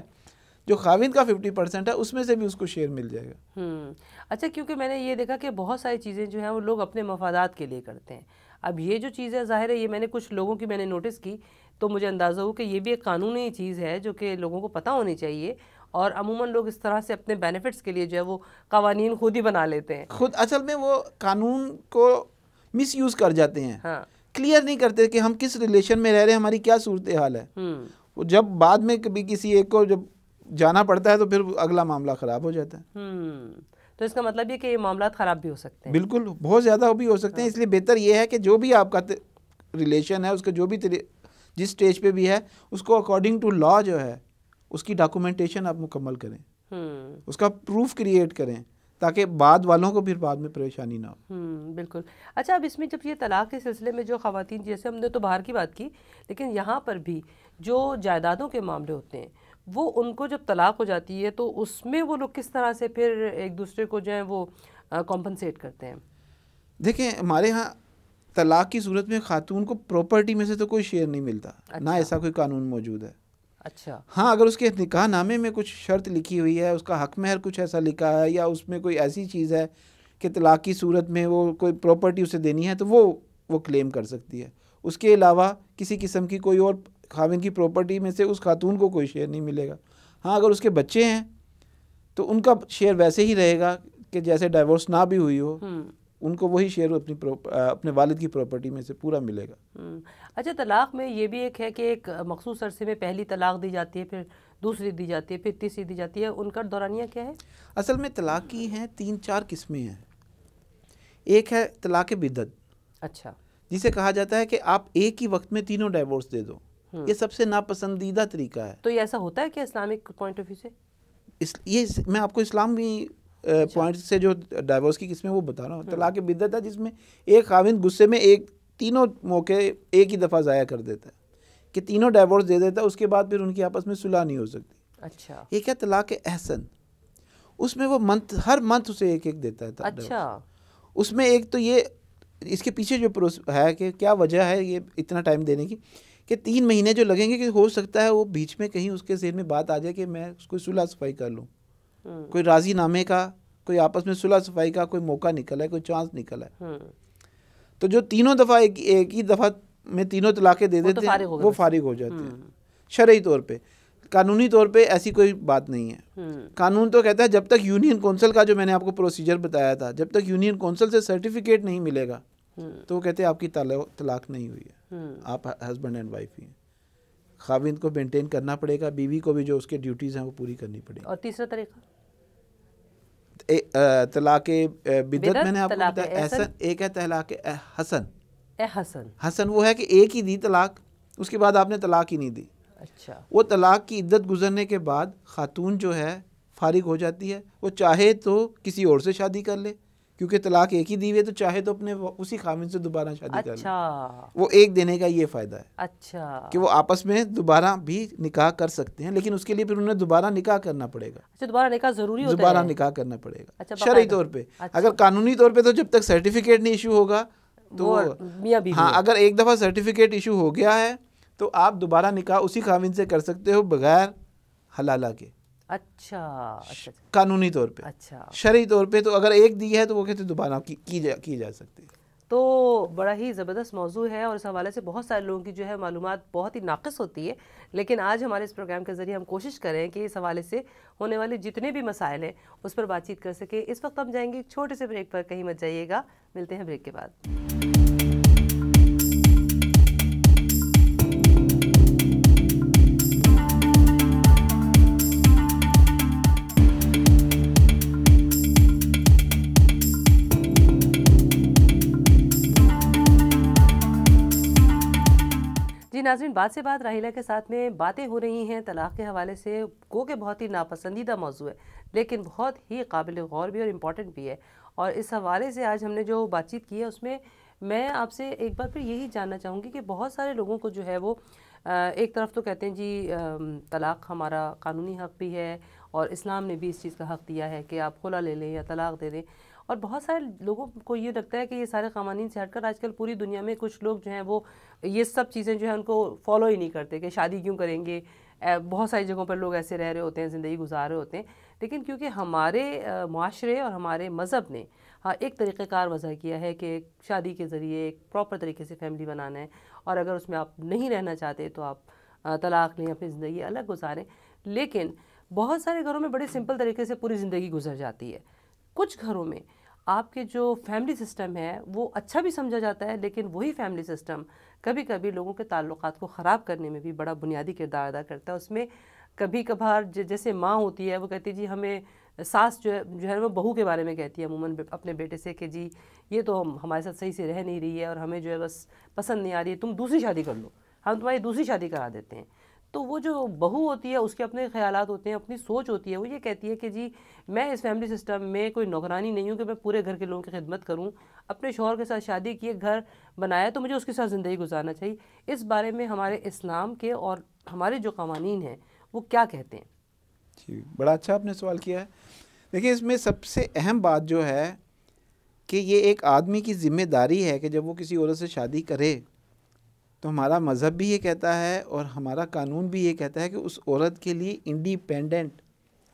जो खाविंद का फिफ्टी परसेंट है उसमें से भी उसको शेयर मिल जाएगा हम्म, अच्छा क्योंकि मैंने ये देखा कि बहुत सारी चीज़ें जो हैं वो लोग अपने मफादात के लिए करते हैं अब ये जो चीज़ें ज़ाहिर है ये मैंने कुछ लोगों की मैंने नोटिस की तो मुझे अंदाज़ा हो कि ये भी एक कानूनी चीज़ है जो कि लोगों को पता होनी चाहिए और अमूमन लोग इस तरह से अपने बेनिफिट्स के लिए जो है वो कवानी खुद ही बना लेते हैं खुद असल में वो कानून को मिस यूज़ कर जाते हैं हाँ। क्लियर नहीं करते कि हम किस रिलेशन में रह रहे हैं हमारी क्या सूरत हाल है हम्म। वो जब बाद में कभी किसी एक को जब जाना पड़ता है तो फिर अगला मामला ख़राब हो जाता है हम्म, तो इसका मतलब ये कि ये मामला ख़राब भी हो सकते हैं बिल्कुल बहुत ज़्यादा भी हो सकते हैं हाँ। इसलिए बेहतर ये है कि जो भी आपका रिलेशन है उसका जो भी जिस स्टेज पे भी है उसको अकॉर्डिंग टू लॉ जो है उसकी डॉक्यूमेंटेशन आप मुकम्मल करें हम्म। उसका प्रूफ क्रिएट करें ताकि बाद वालों को फिर बाद में परेशानी ना हो हम्म, बिल्कुल अच्छा अब इसमें जब ये तलाक के सिलसिले में जो खातन जैसे हमने तो बाहर की बात की लेकिन यहाँ पर भी जो जायदादों के मामले होते हैं वो उनको जब तलाक हो जाती है तो उसमें वो लोग किस तरह से फिर एक दूसरे को जो है वो कॉम्पनसेट करते हैं देखें हमारे यहाँ तलाक की सूरत में खातून को प्रॉपर्टी में से तो कोई शेयर नहीं मिलता अच्छा। ना ऐसा कोई कानून मौजूद है अच्छा हाँ अगर उसके निकाह नामे में कुछ शर्त लिखी हुई है उसका हक महर कुछ ऐसा लिखा है या उसमें कोई ऐसी चीज़ है कि तलाक की सूरत में वो कोई प्रॉपर्टी उसे देनी है तो वो वो क्लेम कर सकती है उसके अलावा किसी किस्म की कोई और खाविन की प्रॉपर्टी में से उस खातून को कोई शेयर नहीं मिलेगा हाँ अगर उसके बच्चे हैं तो उनका शेयर वैसे ही रहेगा कि जैसे डाइवोर्स ना भी हुई हो हम्म। उनको वही शेयर अपनी अपने वालिद की प्रॉपर्टी में से पूरा मिलेगा हम्म। अच्छा तलाक में ये भी एक है कि एक मखसूस अरसे में पहली तलाक दी जाती है फिर दूसरी दी जाती है फिर तीसरी दी जाती है उनका दौरानिया क्या है असल में तलाक की हैं तीन चार किस्में हैं एक है तलाक बिदत अच्छा जिसे कहा जाता है कि आप एक ही वक्त में तीनों डाइवोर्स दे दो ये हम्म। सबसे नापसंदीदा तरीका है तो ये ऐसा होता है कि इस्लामिक पॉइंट ऑफ व्यू से इस ये मैं आपको इस्लामी पॉइंट अच्छा। से जो डाइवोर्स की किस्में वो बता रहा हूँ हम्म। तलाक बिद्दत है जिसमें एक खाविंद गुस्से में एक तीनों मौके एक ही दफ़ा ज़ाया कर देता है कि तीनों डाइवोर्स दे देता है उसके बाद फिर उनकी आपस में सुलह नहीं हो सकती अच्छा ये क्या तलाक एहसन उसमें वो मंथ हर मंथ उसे एक एक देता है अच्छा उसमें एक तो ये इसके पीछे जो प्रोस है कि क्या वजह है ये इतना टाइम देने की कि तीन महीने जो लगेंगे कि हो सकता है वो बीच में कहीं उसके जेन में बात आ जाए कि मैं उसको सुलह सफाई कर लूँ हम्म। कोई राजीनामे का कोई आपस में सुलह सफाई का कोई मौका निकला है कोई चांस निकला है हम्म। तो जो तीनों दफ़ा एक, एक ही दफ़ा में तीनों तलाक़ें दे तो देते हैं वो फारिग हो जाते हैं हम्म। शर्य तौर पर कानूनी तौर पे ऐसी कोई बात नहीं है कानून तो कहता है जब तक यूनियन काउंसिल का जो मैंने आपको प्रोसीजर बताया था जब तक यूनियन काउंसिल से सर्टिफिकेट नहीं मिलेगा तो वो कहते हैं आपकी तलाक नहीं हुई है हम्म। आप हस्बैंड एंड वाइफ ही हैं खाविंद को मेंटेन करना पड़ेगा बीवी को भी जो उसके ड्यूटीज़ हैं वो पूरी करनी पड़ेगी और तीसरा तरीका तलाक बिदत मैंने आपको बताया एक है तलाक हसन हसन हसन वो है कि एक ही दी तलाक उसके बाद आपने तलाक ही नहीं दी अच्छा वो तलाक की इद्दत गुजरने के बाद खातून जो है फारिग हो जाती है वो चाहे तो किसी और से शादी कर ले क्योंकि तलाक एक ही दी हुई है तो चाहे तो अपने उसी खामिन से दोबारा शादी अच्छा। कर ले अच्छा। वो एक देने का ये फ़ायदा है अच्छा कि वो आपस में दोबारा भी निकाह कर सकते हैं लेकिन उसके लिए फिर उन्हें दोबारा निकाह करना पड़ेगा अच्छा दोबारा निकाह ज़रूरी दोबारा निकाह करना पड़ेगा अच्छा, शरी तौर पर अच्छा। अगर कानूनी तौर पर तो जब तक सर्टिफिकेट नहीं इशू होगा तो हाँ अगर एक दफ़ा सर्टिफिकेट इशू हो गया है तो आप दोबारा निकाह उसी खामिन से कर सकते हो बगैर हलाला के अच्छा, अच्छा अच्छा कानूनी तौर पे अच्छा शरी तौर पे तो अगर एक दी है तो वो कहते दोबारा की, की जा की जा सकती है तो बड़ा ही ज़बरदस्त मौजू है और इस हवाले से बहुत सारे लोगों की जो है मालूम बहुत ही नाकस होती है लेकिन आज हमारे इस प्रोग्राम के ज़रिए हम कोशिश करें कि इस हवाले से होने वाले जितने भी मसाइल हैं उस पर बातचीत कर सकें इस वक्त हम जाएंगे एक छोटे से ब्रेक पर कहीं मत जाइएगा मिलते हैं ब्रेक के बाद नाजरीन बात से बात राहिला के साथ में बातें हो रही हैं तलाक़ के हवाले से गो के बहुत ही नापसंदीदा मौजू है लेकिन बहुत ही काबिल गौर भी और इम्पॉर्टेंट भी है और इस हवाले से आज हमने जो बातचीत की है उसमें मैं आपसे एक बार फिर यही जानना चाहूँगी कि बहुत सारे लोगों को जो है वो एक तरफ तो कहते हैं जी तलाक़ हमारा कानूनी हक़ भी है और इस्लाम ने भी इस चीज़ का हक़ दिया है कि आप खुला ले लें या तलाक़ दे दें और बहुत सारे लोगों को ये लगता है कि ये सारे कवानीन से हटकर आजकल पूरी दुनिया में कुछ लोग जो हैं वो ये सब चीज़ें जो है उनको फॉलो ही नहीं करते कि शादी क्यों करेंगे बहुत सारी जगहों पर लोग ऐसे रह रहे होते हैं ज़िंदगी गुजार रहे होते हैं लेकिन क्योंकि हमारे माशरे और हमारे मज़हब ने हाँ एक तरीक़ेकार वजह किया है कि शादी के ज़रिए एक प्रॉपर तरीके से फैमिली बनाना है और अगर उसमें आप नहीं रहना चाहते तो आप तलाक़ लें अपनी ज़िंदगी अलग गुजारें लेकिन बहुत सारे घरों में बड़े सिंपल तरीके से पूरी ज़िंदगी गुजर जाती है कुछ घरों में आपके जो फैमिली सिस्टम है वो अच्छा भी समझा जाता है लेकिन वही फैमिली सिस्टम कभी कभी लोगों के ताल्लुक को ख़राब करने में भी बड़ा बुनियादी किरदार अदा करता है उसमें कभी कभार जैसे माँ होती है वो कहती है जी हमें सास जो है जो है वो बहू के बारे में कहती है अमूमन अपने बेटे से कि जी ये तो हम हमारे साथ सही से रह नहीं रही है और हमें जो है बस पसंद नहीं आ रही है तुम दूसरी शादी कर लो हम तुम्हारी दूसरी शादी करा देते हैं तो वो जो बहू होती है उसके अपने ख्याल होते हैं अपनी सोच होती है वो ये कहती है कि जी मैं इस फैमिली सिस्टम में कोई नौकरानी नहीं हूँ कि मैं पूरे घर के लोगों की खिदमत करूँ अपने शोहर के साथ शादी किए घर बनाया तो मुझे उसके साथ ज़िंदगी गुजारना चाहिए इस बारे में हमारे इस्लाम के और हमारे जो कवानीन हैं वो क्या कहते हैं जी बड़ा अच्छा आपने सवाल किया है देखिए इसमें सबसे अहम बात जो है कि ये एक आदमी की ज़िम्मेदारी है कि जब वो किसी औरत से शादी करे तो हमारा मज़हब भी ये कहता है और हमारा कानून भी ये कहता है कि उस औरत के लिए इंडिपेंडेंट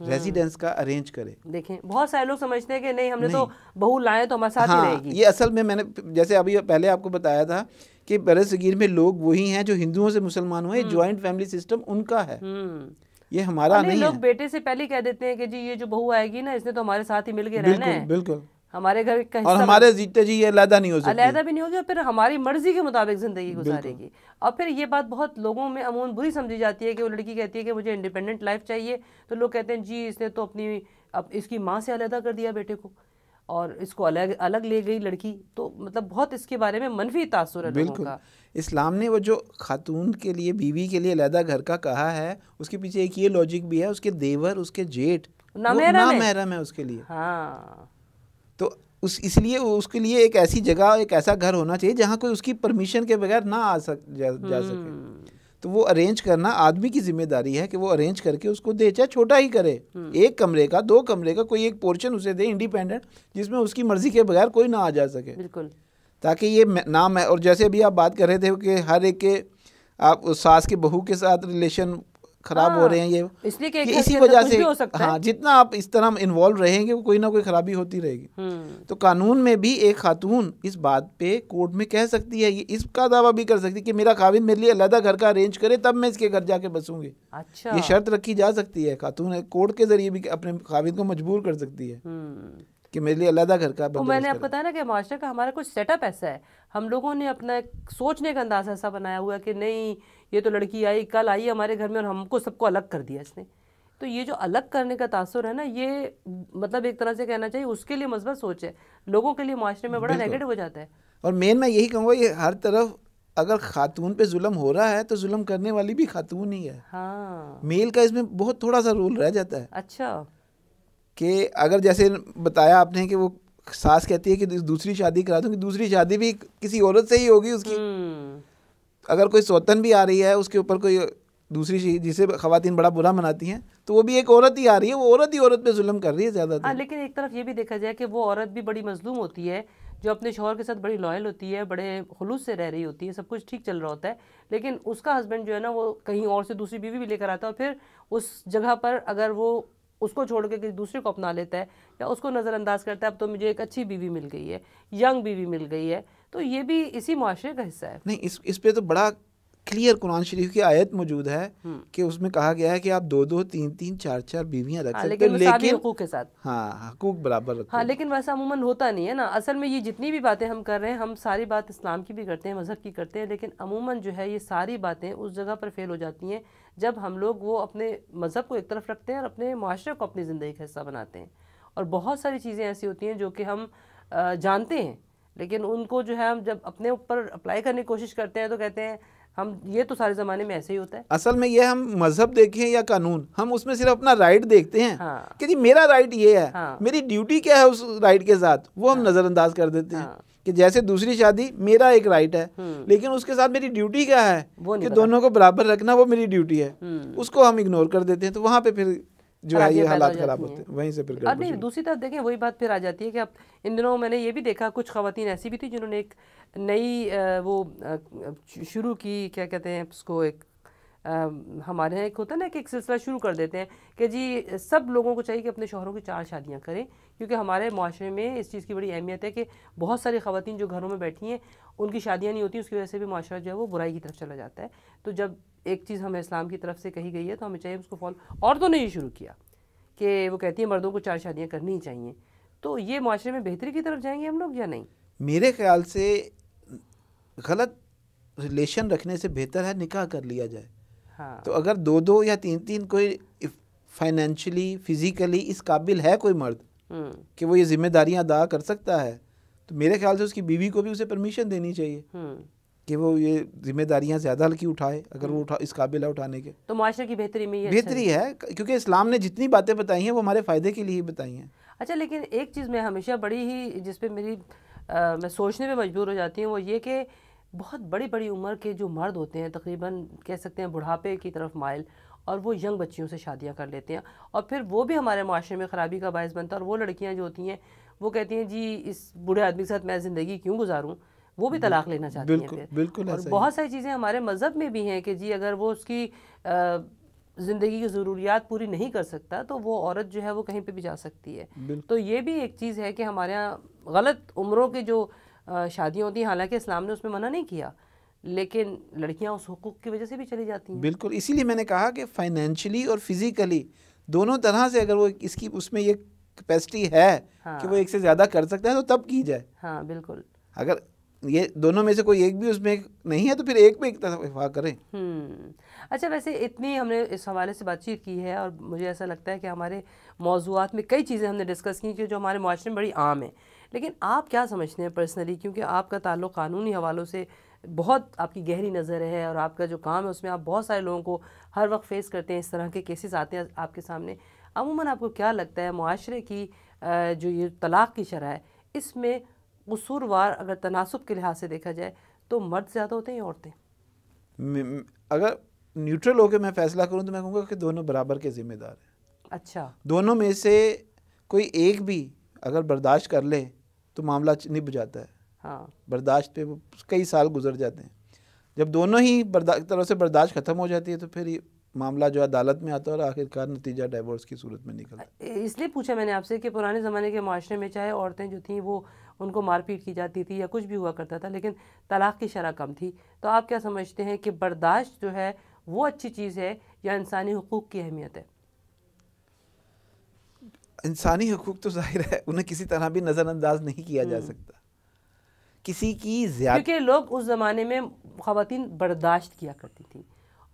रेजिडेंस हम्म। का अरेंज करें देखें बहुत सारे लोग समझते हैं कि नहीं हमने तो नहीं। तो बहू लाए तो हमारे साथ हाँ, ही रहेगी ये असल में मैंने जैसे अभी पहले आपको बताया था कि बरसगीर में लोग वही हैं जो हिंदुओं से मुसलमान हुए ज्वाइंट फैमिली सिस्टम उनका है हम्म। ये हमारा नहीं लोग बेटे से पहले कह देते हैं कि जी ये जो बहू आएगी ना इसने तो हमारे साथ ही मिल के रहना है बिल्कुल हमारे घर का और हमारे जीते जी ये अलहदा नहीं हो सकती अलहदा भी नहीं होगी और फिर हमारी मर्जी के मुताबिक ज़िंदगी गुजारेगी और फिर ये बात बहुत लोगों में अमून बुरी समझी जाती है कि वो लड़की कहती है कि मुझे इंडिपेंडेंट लाइफ चाहिए तो लोग कहते हैं जी इसने तो अपनी अब इसकी माँ से अलहदा कर दिया बेटे को और इसको अलग अलग ले गई लड़की तो मतलब बहुत इसके बारे में मनफी तासर है बिल्कुल इस्लाम ने वो जो खातून के लिए बीवी के लिए अलहदा घर का कहा है उसके पीछे एक ये लॉजिक भी है उसके देवर उसके जेठ ना महरम है उसके लिए हाँ तो उस इसलिए उसके लिए एक ऐसी जगह एक ऐसा घर होना चाहिए जहाँ कोई उसकी परमिशन के बगैर ना आ सक जा, जा सके हम्म। तो वो अरेंज करना आदमी की जिम्मेदारी है कि वो अरेंज करके उसको दे चाहे छोटा ही करे हम्म। एक कमरे का दो कमरे का कोई एक पोर्शन उसे दे इंडिपेंडेंट जिसमें उसकी मर्जी के बगैर कोई ना आ जा सके बिल्कुल ताकि ये नाम है और जैसे अभी आप बात कर रहे थे कि हर एक के आप सास के बहू के साथ रिलेशन खराब हाँ, हो रहे हैं ये इसलिए कि इसी वजह से हो सकता हाँ जितना आप इस तरह इन्वॉल्व रहेंगे कोई ना कोई खराबी होती रहेगी हम्म। तो कानून में भी एक खातून इस बात पे कोर्ट में कह सकती है इसका दावा भी कर सकती है कि मेरा खाविंद मेरे लिए अलहदा घर का अरेंज करे तब मैं इसके घर जाके बसूंगी अच्छा ये शर्त रखी जा सकती है खातून कोर्ट के जरिए भी अपने खाविंद को मजबूर कर सकती है हम्म। कि मेरे लिए अलग घर का तो मैंने आपको बताया ना कि माशरे का हमारा कुछ सेटअप ऐसा है हम लोगों ने अपना सोचने का अंदाज़ ऐसा बनाया हुआ कि नहीं ये तो लड़की आई कल आई हमारे घर में और हमको सबको अलग कर दिया इसने तो ये जो अलग करने का तासर है ना ये मतलब एक तरह से कहना चाहिए उसके लिए मजबूत सोच है लोगों के लिए माशरे में बड़ा नेगेटिव हो जाता है और मेन मैं यही कहूँगा ये हर तरफ अगर खातून पे जुल्म हो रहा है तो जुल्म करने वाली भी खातून ही है हाँ। मेल का इसमें बहुत थोड़ा सा रोल रह जाता है अच्छा कि अगर जैसे बताया आपने कि वो सास कहती है कि दूसरी शादी करा कि दूसरी शादी भी किसी औरत से ही होगी उसकी हम्म। अगर कोई सौतन भी आ रही है उसके ऊपर कोई दूसरी चीज जिसे खातन बड़ा बुरा मनाती हैं तो वो भी एक औरत ही आ रही है वो औरत ही औरत पे जुल्म कर रही है ज़्यादा हाँ, लेकिन एक तरफ ये भी देखा जाए कि वो औरत भी बड़ी मजलूम होती है जो अपने शोहर के साथ बड़ी लॉयल होती है बड़े खलूस से रह रही होती है सब कुछ ठीक चल रहा होता है लेकिन उसका हस्बैंड जो है ना वो कहीं और से दूसरी बीवी भी लेकर आता है और फिर उस जगह पर अगर वो उसको छोड़ के किसी दूसरे को अपना लेता है या उसको नज़रअंदाज करता है अब तो मुझे एक अच्छी बीवी मिल गई है यंग बीवी मिल गई है तो ये भी इसी मुआरे का हिस्सा है नहीं इस इस पर तो बड़ा क्लियर कुरान शरीफ की आयत मौजूद है हम्म। कि उसमें कहा गया है कि आप दो दो तीन तीन चार चार बीवियां रख हाँ, सकते हैं लेकिन हकूक के साथ हाँ हकूक बराबर रखो हाँ लेकिन वैसा अमूमन होता नहीं है ना असल में ये जितनी भी बातें हम कर रहे हैं हम सारी बात इस्लाम की भी करते हैं मज़हब की करते हैं लेकिन अमूमन जो है ये सारी बातें उस जगह पर फेल हो जाती हैं जब हम लोग वो अपने मज़हब को एक तरफ रखते हैं और अपने माशरे को अपनी ज़िंदगी का हिस्सा बनाते हैं और बहुत सारी चीज़ें ऐसी होती हैं जो कि हम जानते हैं लेकिन उनको जो है हम जब अपने ऊपर अप्लाई करने की कोशिश करते हैं तो कहते हैं हम ये तो सारे ज़माने में ऐसे ही होता है असल में ये हम मजहब देखे या कानून हम उसमें सिर्फ अपना राइट देखते हैं हाँ। कि जी मेरा राइट ये है हाँ। मेरी ड्यूटी क्या है उस राइट के साथ वो हम हाँ। नज़रअंदाज कर देते हैं हाँ। कि जैसे दूसरी शादी मेरा एक राइट है हम्म। लेकिन उसके साथ मेरी ड्यूटी क्या है कि दोनों को बराबर रखना वो मेरी ड्यूटी है हम्म। उसको हम इग्नोर कर देते हैं तो वहाँ पे फिर जो है ये हालात खराब होते हैं वहीं से फिर और नहीं दूसरी तरफ देखें वही बात फिर आ जाती है कि अब इन दिनों मैंने ये भी देखा कुछ खातन ऐसी भी थी जिन्होंने एक नई वो शुरू की क्या कहते हैं उसको एक आ, हमारे यहाँ एक होता है ना कि एक सिलसिला शुरू कर देते हैं कि जी सब लोगों को चाहिए कि अपने शोहरों की चार शादियाँ करें क्योंकि हमारे माशरे में इस चीज़ की बड़ी अहमियत है कि बहुत सारी खवतिन जो घरों में बैठी हैं उनकी शादियाँ नहीं होती उसकी वजह से भी माशरा जो है वो बुराई की तरफ चला जाता है तो जब एक चीज़ हमें इस्लाम की तरफ से कही गई है तो हमें चाहिए उसको फॉलो औरतों ने ये शुरू किया कि वो कहती है मर्दों को चार शादियाँ करनी ही चाहिए तो ये माशरे में बेहतरी की तरफ जाएंगे हम लोग या नहीं मेरे ख्याल से गलत रिलेशन रखने से बेहतर है निकाह कर लिया जाए हाँ। तो अगर दो दो या तीन तीन कोई फाइनेंशियली फिज़िकली इस काबिल है कोई मर्द हम्म। कि वो ये जिम्मेदारियां अदा कर सकता है तो मेरे ख्याल से उसकी बीवी को भी उसे परमिशन देनी चाहिए हम्म। कि वो ये जिम्मेदारियाँ ज़्यादा हल्की उठाए अगर वो हम्म। उठा इस काबिल है उठाने के तो माशरे की बेहतरी में ये अच्छा बेहतरी है क्योंकि इस्लाम ने जितनी बातें बताई हैं वो हमारे फ़ायदे के लिए ही बताई हैं अच्छा लेकिन एक चीज़ मैं हमेशा बड़ी ही जिस मेरी आ, मैं सोचने पर मजबूर हो जाती हूँ वो ये कि बहुत बड़ी बड़ी उम्र के जो मर्द होते हैं तकरीबन कह सकते हैं बुढ़ापे की तरफ माइल और वो यंग बच्चियों से शादियाँ कर लेते हैं और फिर वो भी हमारे माशरे में ख़राबी का बायस बनता है और वो लड़कियाँ जो होती हैं वो कहती हैं जी इस बूढ़े आदमी के साथ मैं ज़िंदगी क्यों गुजारूँ वो भी तलाक लेना चाहती बिल्कुल, हैं बिल्कुल और बहुत सारी चीज़ें हमारे मज़हब में भी हैं कि जी अगर वो उसकी ज़िंदगी की ज़रूरियात पूरी नहीं कर सकता तो वो औरत जो है वो कहीं पे भी जा सकती है तो ये भी एक चीज़ है कि हमारे यहाँ गलत उम्रों की जो शादियाँ होती हैं हालांकि इस्लाम ने उसमें मना नहीं किया लेकिन लड़कियां उस हकूक़ की वजह से भी चली जाती हैं बिल्कुल इसीलिए मैंने कहा कि फाइनेंशली और फिज़िकली दोनों तरह से अगर वो इसकी उसमें ये कैपेसिटी है हाँ। कि वो एक से ज़्यादा कर सकता है तो तब की जाए हाँ बिल्कुल अगर ये दोनों में से कोई एक भी उसमें नहीं है तो फिर एक में इतफा करें हम्म। अच्छा वैसे इतनी हमने इस हवाले से बातचीत की है और मुझे ऐसा लगता है कि हमारे मौजूद में कई चीज़ें हमने डिस्कस की कि जो हमारे माशरे में बड़ी आम है लेकिन आप क्या समझते हैं पर्सनली क्योंकि आपका ताल्लुक कानूनी हवालों से बहुत आपकी गहरी नज़र है और आपका जो काम है उसमें आप बहुत सारे लोगों को हर वक्त फेस करते हैं इस तरह के केसेस आते हैं आपके सामने अमूमन आपको क्या लगता है माशरे की जो ये तलाक़ की शरह है इसमें कसूरवार अगर तनासब के लिहाज से देखा जाए तो मर्द ज़्यादा होते हैं या औरतें अगर न्यूट्रल होकर मैं फैसला करूँ तो मैं कहूँगा कि दोनों बराबर के ज़िम्मेदार हैं अच्छा दोनों में से कोई एक भी अगर बर्दाश्त कर ले तो मामला निभ जाता है हाँ बर्दाश्त पे कई साल गुजर जाते हैं जब दोनों ही बर्दा तरह से बर्दाश्त ख़त्म हो जाती है तो फिर मामला जो अदालत में आता है और आखिरकार नतीजा डाइवोर्स की सूरत में निकलता है इसलिए पूछा मैंने आपसे कि पुराने ज़माने के माशरे में चाहे औरतें जो थीं वो उनको मारपीट की जाती थी या कुछ भी हुआ करता था लेकिन तलाक की शरह कम थी तो आप क्या समझते हैं कि बर्दाश्त जो है वो अच्छी चीज़ है या इंसानी हकूक़ की अहमियत है इंसानी हकूक़ तो जाहिर है उन्हें किसी तरह भी नज़रअंदाज नहीं किया जा हम्म। सकता किसी की ज्यादा क्योंकि लोग उस ज़माने में ख़वान बर्दाश्त किया करती थी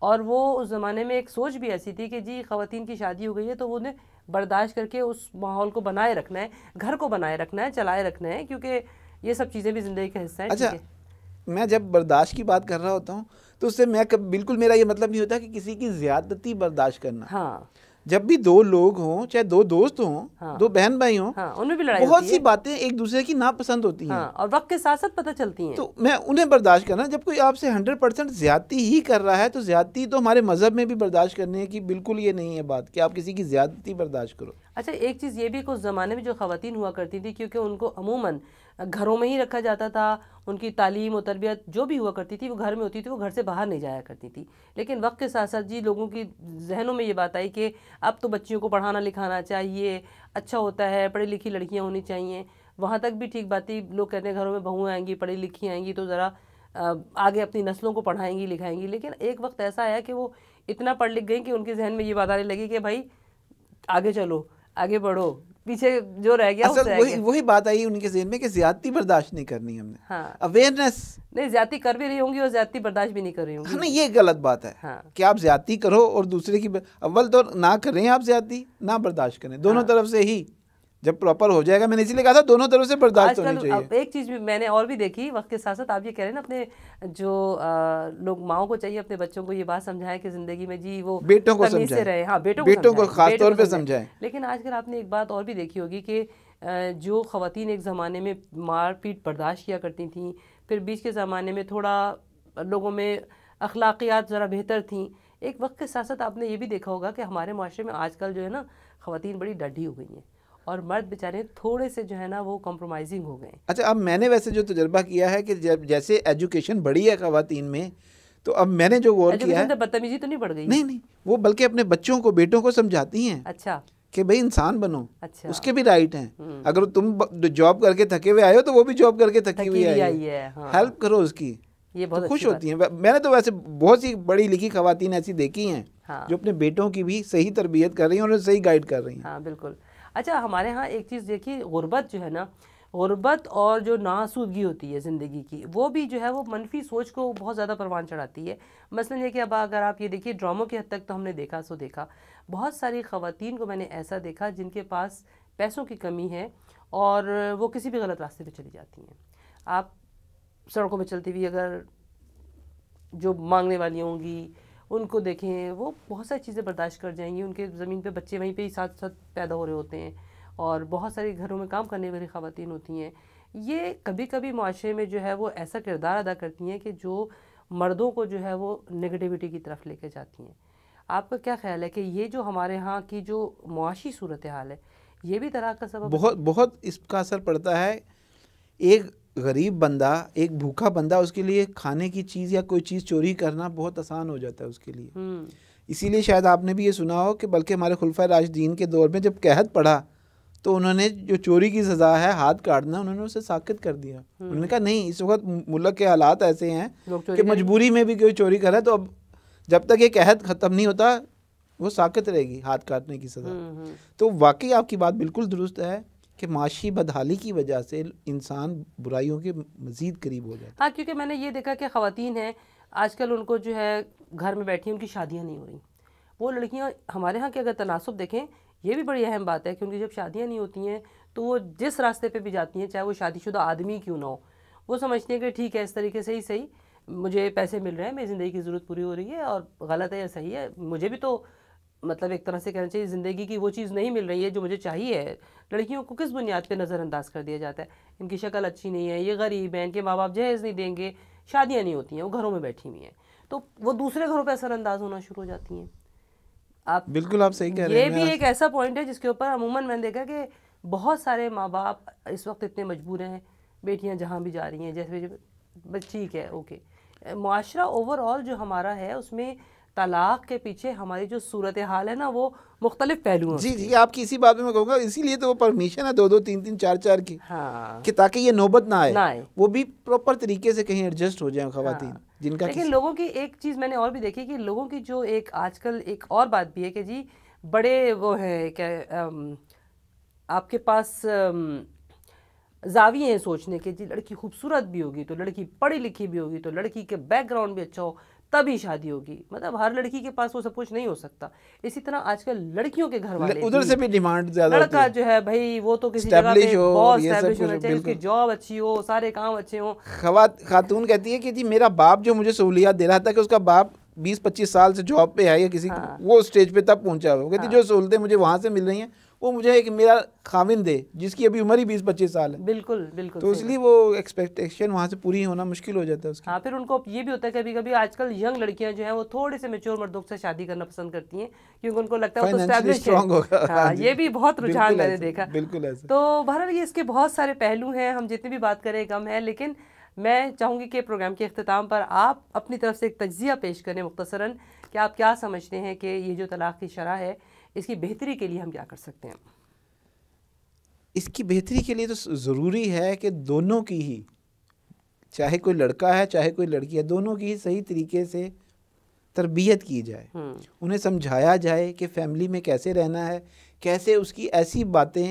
और वो उस ज़माने में एक सोच भी ऐसी थी कि जी ख़वान की शादी हो गई है तो उन्हें बर्दाश्त करके उस माहौल को बनाए रखना है घर को बनाए रखना है चलाए रखना है क्योंकि ये सब चीज़ें भी ज़िंदगी का हिस्सा अच्छा, है अच्छा मैं जब बर्दाश्त की बात कर रहा होता हूँ तो उससे मैं बिल्कुल मेरा ये मतलब नहीं होता कि किसी की ज़्यादती बर्दाश्त करना हाँ जब भी दो लोग हों चाहे दो दोस्त हों हाँ, दो बहन भाई हों हाँ, उनमें भी लड़ाई बहुत सी बातें एक दूसरे की नापसंद होती हाँ, और वक्त के साथ साथ पता चलती हैं तो मैं उन्हें बर्दाश्त करना जब कोई आपसे हंड्रेड परसेंट ज्यादती ही कर रहा है तो ज्यादती तो हमारे मजहब में भी बर्दाश्त करने की बिल्कुल ये नहीं है बात कि आप किसी की ज्यादती बर्दाश्त करो अच्छा एक चीज़ ये भी उस ज़माने में जो खातन हुआ करती थी क्योंकि उनको अमूमन घरों में ही रखा जाता था उनकी तालीम और तरबियत जो भी हुआ करती थी वो घर में होती थी वो घर से बाहर नहीं जाया करती थी लेकिन वक्त के साथ साथ जी लोगों की जहनों में ये बात आई कि अब तो बच्चियों को पढ़ाना लिखाना चाहिए अच्छा होता है पढ़ी लिखी लड़कियाँ होनी चाहिए वहाँ तक भी ठीक बात थी लोग कहते हैं घरों में बहुएँ आएंगी पढ़ी लिखी आएंगी तो ज़रा आगे अपनी नस्लों को पढ़ाएंगी लिखाएंगी लेकिन एक वक्त ऐसा आया कि वो इतना पढ़ लिख गई कि उनके जहन में ये बात आने लगी कि भाई आगे चलो आगे बढ़ो पीछे जो रह गया असल वही वही बात आई उनके जेहन में कि ज्यादा बर्दाश्त नहीं करनी हमने हाँ। अवेयरनेस नहीं ज्यादा कर भी रही होंगी और ज्यादा बर्दाश्त भी नहीं कर रही हाँ, होंगी हाँ, ये गलत बात है हाँ। कि आप ज्यादा करो और दूसरे की अव्वल तो ना करें आप ज्यादा ना बर्दाश्त करें दोनों हाँ। तरफ से ही जब प्रॉपर हो जाएगा मैंने इसीलिए कहा था दोनों तरफ से बर्दाश्त होनी चाहिए एक चीज़ भी मैंने और भी देखी वक्त के साथ साथ आप ये कह रहे हैं ना अपने जो आ, लोग माओ को चाहिए अपने बच्चों को ये बात समझाएं कि ज़िंदगी में जी वो बेटों को समझाएं रहे हाँ बेटों बेटों को खास तौर पर समझाएं लेकिन आजकल आपने एक बात और भी देखी होगी कि जो खातन एक ज़माने में मारपीट बर्दाश्त किया करती थी फिर बीच के ज़माने में थोड़ा लोगों में अखलाकियात ज़रा बेहतर थी एक वक्त के साथ साथ आपने ये भी देखा होगा कि हमारे माशरे में आजकल जो है ना खातन बड़ी डढ़ी हो गई हैं और मर्द बेचारे थोड़े से जो है ना वो कॉम्प्रोमाइजिंग हो गए अच्छा अब मैंने वैसे जो तजर्बा किया है कि जब जैसे एजुकेशन बढ़ी है खातन में तो अब मैंने जो गौर किया है बदतमीजी तो नहीं बढ़ गई नहीं नहीं वो बल्कि अपने बच्चों को बेटों को समझाती हैं अच्छा कि भाई इंसान बनो अच्छा उसके भी राइट हैं हम्म। अगर तुम जॉब करके थके हुए आए हो तो वो भी जॉब करके थकी हुई आई है हेल्प हाँ। करो उसकी ये तो बहुत तो खुश होती हैं मैंने तो वैसे बहुत सी बड़ी लिखी खातन ऐसी देखी हैं हाँ। जो अपने बेटों की भी सही तरबियत कर रही हैं और सही गाइड कर रही हैं हाँ बिल्कुल अच्छा हमारे यहाँ एक चीज़ देखिए गुर्बत जो है ना गुर्बत और जो नासूदगी होती है ज़िंदगी की वो भी जो है वो मनफी सोच को बहुत ज़्यादा परवान चढ़ाती है मसलन ये कि अब अगर आप ये देखिए ड्रामों की हद तक तो हमने देखा सो देखा बहुत सारी ख़वातीन को मैंने ऐसा देखा जिनके पास पैसों की कमी है और वो किसी भी गलत रास्ते पर चली जाती हैं आप सड़कों पर चलती हुई अगर जो मांगने वाली होंगी उनको देखें वो बहुत सारी चीज़ें बर्दाश्त कर जाएंगी उनके ज़मीन पे बच्चे वहीं पे ही साथ साथ पैदा हो रहे होते हैं और बहुत सारे घरों में काम करने वाली ख़वान होती हैं ये कभी कभी माशरे में जो है वो ऐसा किरदार अदा करती हैं कि जो मर्दों को जो है वो नेगेटिविटी की तरफ लेके जाती हैं आपका क्या ख्याल है कि ये जो हमारे यहाँ की जो मुआशी सूरत हाल है ये भी तरह का सब बहुत बहुत इसका असर पड़ता है एक गरीब बंदा एक भूखा बंदा उसके लिए खाने की चीज़ या कोई चीज़ चोरी करना बहुत आसान हो जाता है उसके लिए हम्म। इसीलिए शायद आपने भी ये सुना हो कि बल्कि हमारे खुलफा राजदीन के दौर में जब कहत पड़ा तो उन्होंने जो चोरी की सज़ा है हाथ काटना उन्होंने उसे साकित कर दिया हम्म। उन्होंने कहा नहीं इस वक्त मुल्क के हालात ऐसे हैं कि मजबूरी में भी कोई चोरी करे तो अब जब तक ये कहत ख़त्म नहीं होता वो साकित रहेगी हाथ काटने की सज़ा हम्म, तो वाकई आपकी बात बिल्कुल दुरुस्त है कि माशी बदहाली की वजह से इंसान बुराइयों के मज़ीद करीब हो जाता हाँ क्योंकि मैंने ये देखा कि ख़वान हैं आजकल उनको जो है घर में बैठी उनकी शादियाँ नहीं हो रही वो लड़कियाँ हमारे यहाँ के अगर तनासब देखें ये भी बड़ी अहम बात है कि उनकी जब शादियाँ नहीं होती हैं तो वो जिस रास्ते पर भी जाती हैं चाहे वो शादीशुदा आदमी क्यों ना हो वो समझती हैं कि ठीक है इस तरीके से ही सही मुझे पैसे मिल रहे हैं मेरी ज़िंदगी की ज़रूरत पूरी हो रही है और गलत है या सही है मुझे भी तो मतलब एक तरह से कहना चाहिए ज़िंदगी की वो चीज़ नहीं मिल रही है जो मुझे चाहिए लड़कियों को किस बुनियाद पर नज़रअंदाज कर दिया जाता है इनकी शक्ल अच्छी नहीं है ये गरीब हैं इनके माँ बाप जहेज़ नहीं देंगे शादियाँ नहीं होती हैं वो घरों में बैठी हुई हैं तो वो दूसरे घरों पर असरअंदाज होना शुरू हो जाती हैं आप बिल्कुल आप सही कह रहे हैं ये भी एक ऐसा पॉइंट है जिसके ऊपर अमूमन मैंने देखा कि बहुत सारे माँ बाप इस वक्त इतने मजबूर हैं बेटियाँ जहाँ भी जा रही हैं जैसे बस ठीक है ओके माशरा ओवरऑल जो हमारा है उसमें तलाक के पीछे हमारी जो सूरत हाल है ना वो मुख्तलिफ पहलू जी जी आपकी इसी बात में मैं कहूँगा इसीलिए तो वो परमिशन है दो दो तीन तीन चार चार की हाँ। कि ताकि ये नौबत ना आए ना आए वो भी प्रॉपर तरीके से कहीं एडजस्ट हो जाए खुवा हाँ। जिनका लेकिन लोगों की एक चीज़ मैंने और भी देखी कि लोगों की जो एक आजकल एक और बात भी है कि जी बड़े वो है क्या आपके पास जाविये हैं सोचने के जी लड़की खूबसूरत भी होगी तो लड़की पढ़ी लिखी भी होगी तो लड़की के बैकग्राउंड भी अच्छा हो तभी शादी होगी मतलब हर लड़की के पास वो सब कुछ नहीं हो सकता इसी तरह आजकल लड़कियों के घर वाले उधर से भी डिमांड ज्यादा लड़का जो है भाई वो तो किसी जगह पे उसकी जॉब अच्छी हो सारे काम अच्छे हो खातून कहती है कि जी मेरा बाप जो मुझे सहूलियात दे रहा था कि उसका बाप बीस पच्चीस साल से जॉब पे है या किसी हाँ। वो स्टेज पे तब पहुंचा हुआ कहती हाँ। जो सहूलतें मुझे वहाँ से मिल रही हैं वो मुझे एक मेरा खाविन दे जिसकी अभी उम्र ही बीस पच्चीस साल है बिल्कुल बिल्कुल तो इसलिए वो एक्सपेक्टेशन वहाँ से पूरी होना मुश्किल हो जाता है हाँ फिर उनको ये भी होता है कभी कभी आजकल यंग लड़कियाँ जो है वो थोड़े से मेच्योर मर्दों से शादी करना पसंद करती हैं क्योंकि उनको लगता है स्ट्रॉन्ग तो होगा हाँ, हाँ ये भी बहुत रुझान मैंने देखा बिल्कुल तो बहरहाल ये इसके बहुत सारे पहलू हैं हम जितनी भी बात करें कम है लेकिन मैं चाहूँगी कि प्रोग्राम के अख्ताम पर आप अपनी तरफ से एक तजिया पेश करें मुख्तसरा कि आप क्या समझते हैं कि ये जो तलाक़ की शरह है इसकी बेहतरी के लिए हम क्या कर सकते हैं इसकी बेहतरी के लिए तो ज़रूरी है कि दोनों की ही चाहे कोई लड़का है चाहे कोई लड़की है दोनों की ही सही तरीके से तरबियत की जाए हम्म। उन्हें समझाया जाए कि फैमिली में कैसे रहना है कैसे उसकी ऐसी बातें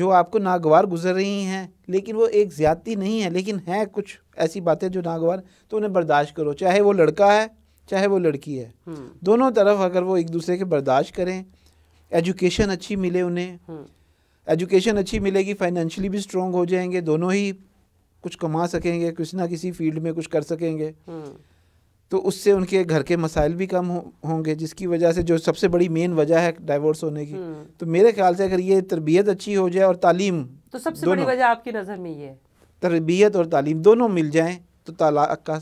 जो आपको नागवार गुजर रही हैं लेकिन वो एक ज़्यादती नहीं है लेकिन हैं कुछ ऐसी बातें जो नागवार तो उन्हें बर्दाश्त करो चाहे वो लड़का है चाहे वो लड़की है हम्म। दोनों तरफ अगर वो एक दूसरे के बर्दाश्त करें एजुकेशन अच्छी मिले उन्हें एजुकेशन हम्म। अच्छी मिलेगी फाइनेंशियली भी स्ट्रॉन्ग हो जाएंगे दोनों ही कुछ कमा सकेंगे कुछ ना किसी फील्ड में कुछ कर सकेंगे हम्म। तो उससे उनके घर के मसाइल भी कम होंगे जिसकी वजह से जो सबसे बड़ी मेन वजह है डाइवोर्स होने की हम्म। तो मेरे ख्याल से अगर ये तरबियत अच्छी हो जाए और तालीम तो सबसे बड़ी वजह आपकी नज़र में ये है तरबियत और तालीम दोनों मिल जाएँ तो तलाक का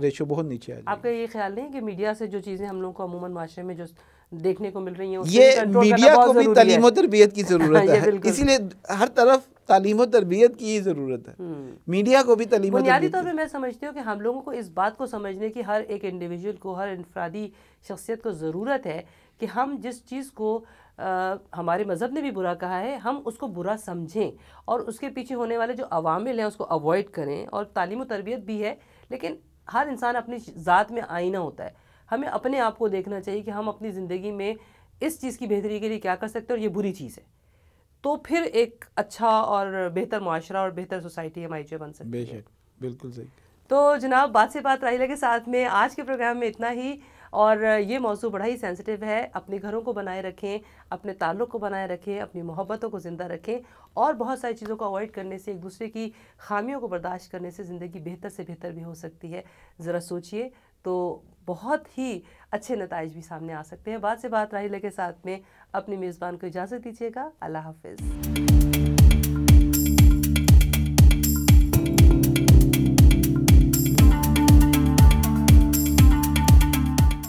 रेशो बहुत नीचे आ जाए आपका ये ख्याल नहीं कि मीडिया से जो चीज़ें हम लोग को अमूमन माशरे में जो देखने को मिल रही है हाँ, ये हम्म। मीडिया को भी तालीम तरबियत की ज़रूरत है, इसीलिए हर तरफ तालीम तरबियत की ही ज़रूरत है मीडिया को भी तालीम बुनियादी तौर पर मैं समझती हूँ कि हम लोगों को इस बात को समझने की हर एक इंडिविजुअल को हर इंफरादी शख्सियत को ज़रूरत है कि हम जिस चीज़ को आ, हमारे मज़हब ने भी बुरा कहा है हम उसको बुरा समझें और उसके पीछे होने वाले जो अवामिल हैं उसको अवॉइड करें और तालीम तरबियत भी है लेकिन हर इंसान अपनी ज़ात में आईना होता है हमें अपने आप को देखना चाहिए कि हम अपनी ज़िंदगी में इस चीज़ की बेहतरी के लिए क्या कर सकते हैं और ये बुरी चीज़ है तो फिर एक अच्छा और बेहतर माशरा और बेहतर सोसाइटी हमारी जो बन सकती है बिल्कुल सही तो जनाब बात से बात राहिला के साथ में आज के प्रोग्राम में इतना ही और ये मौजू बड़ा ही सेंसिटिव है अपने घरों को बनाए रखें अपने ताल्लुक़ को बनाए रखें अपनी मोहब्बतों को ज़िंदा रखें और बहुत सारी चीज़ों को अवॉइड करने से एक दूसरे की खामियों को बर्दाश्त करने से ज़िंदगी बेहतर से बेहतर भी हो सकती है ज़रा सोचिए तो बहुत ही अच्छे नतज भी सामने आ सकते हैं बात से बात राहिला के साथ में अपनी मेज़बान को इजाज़त दीजिएगा अल्लाह हाफिज़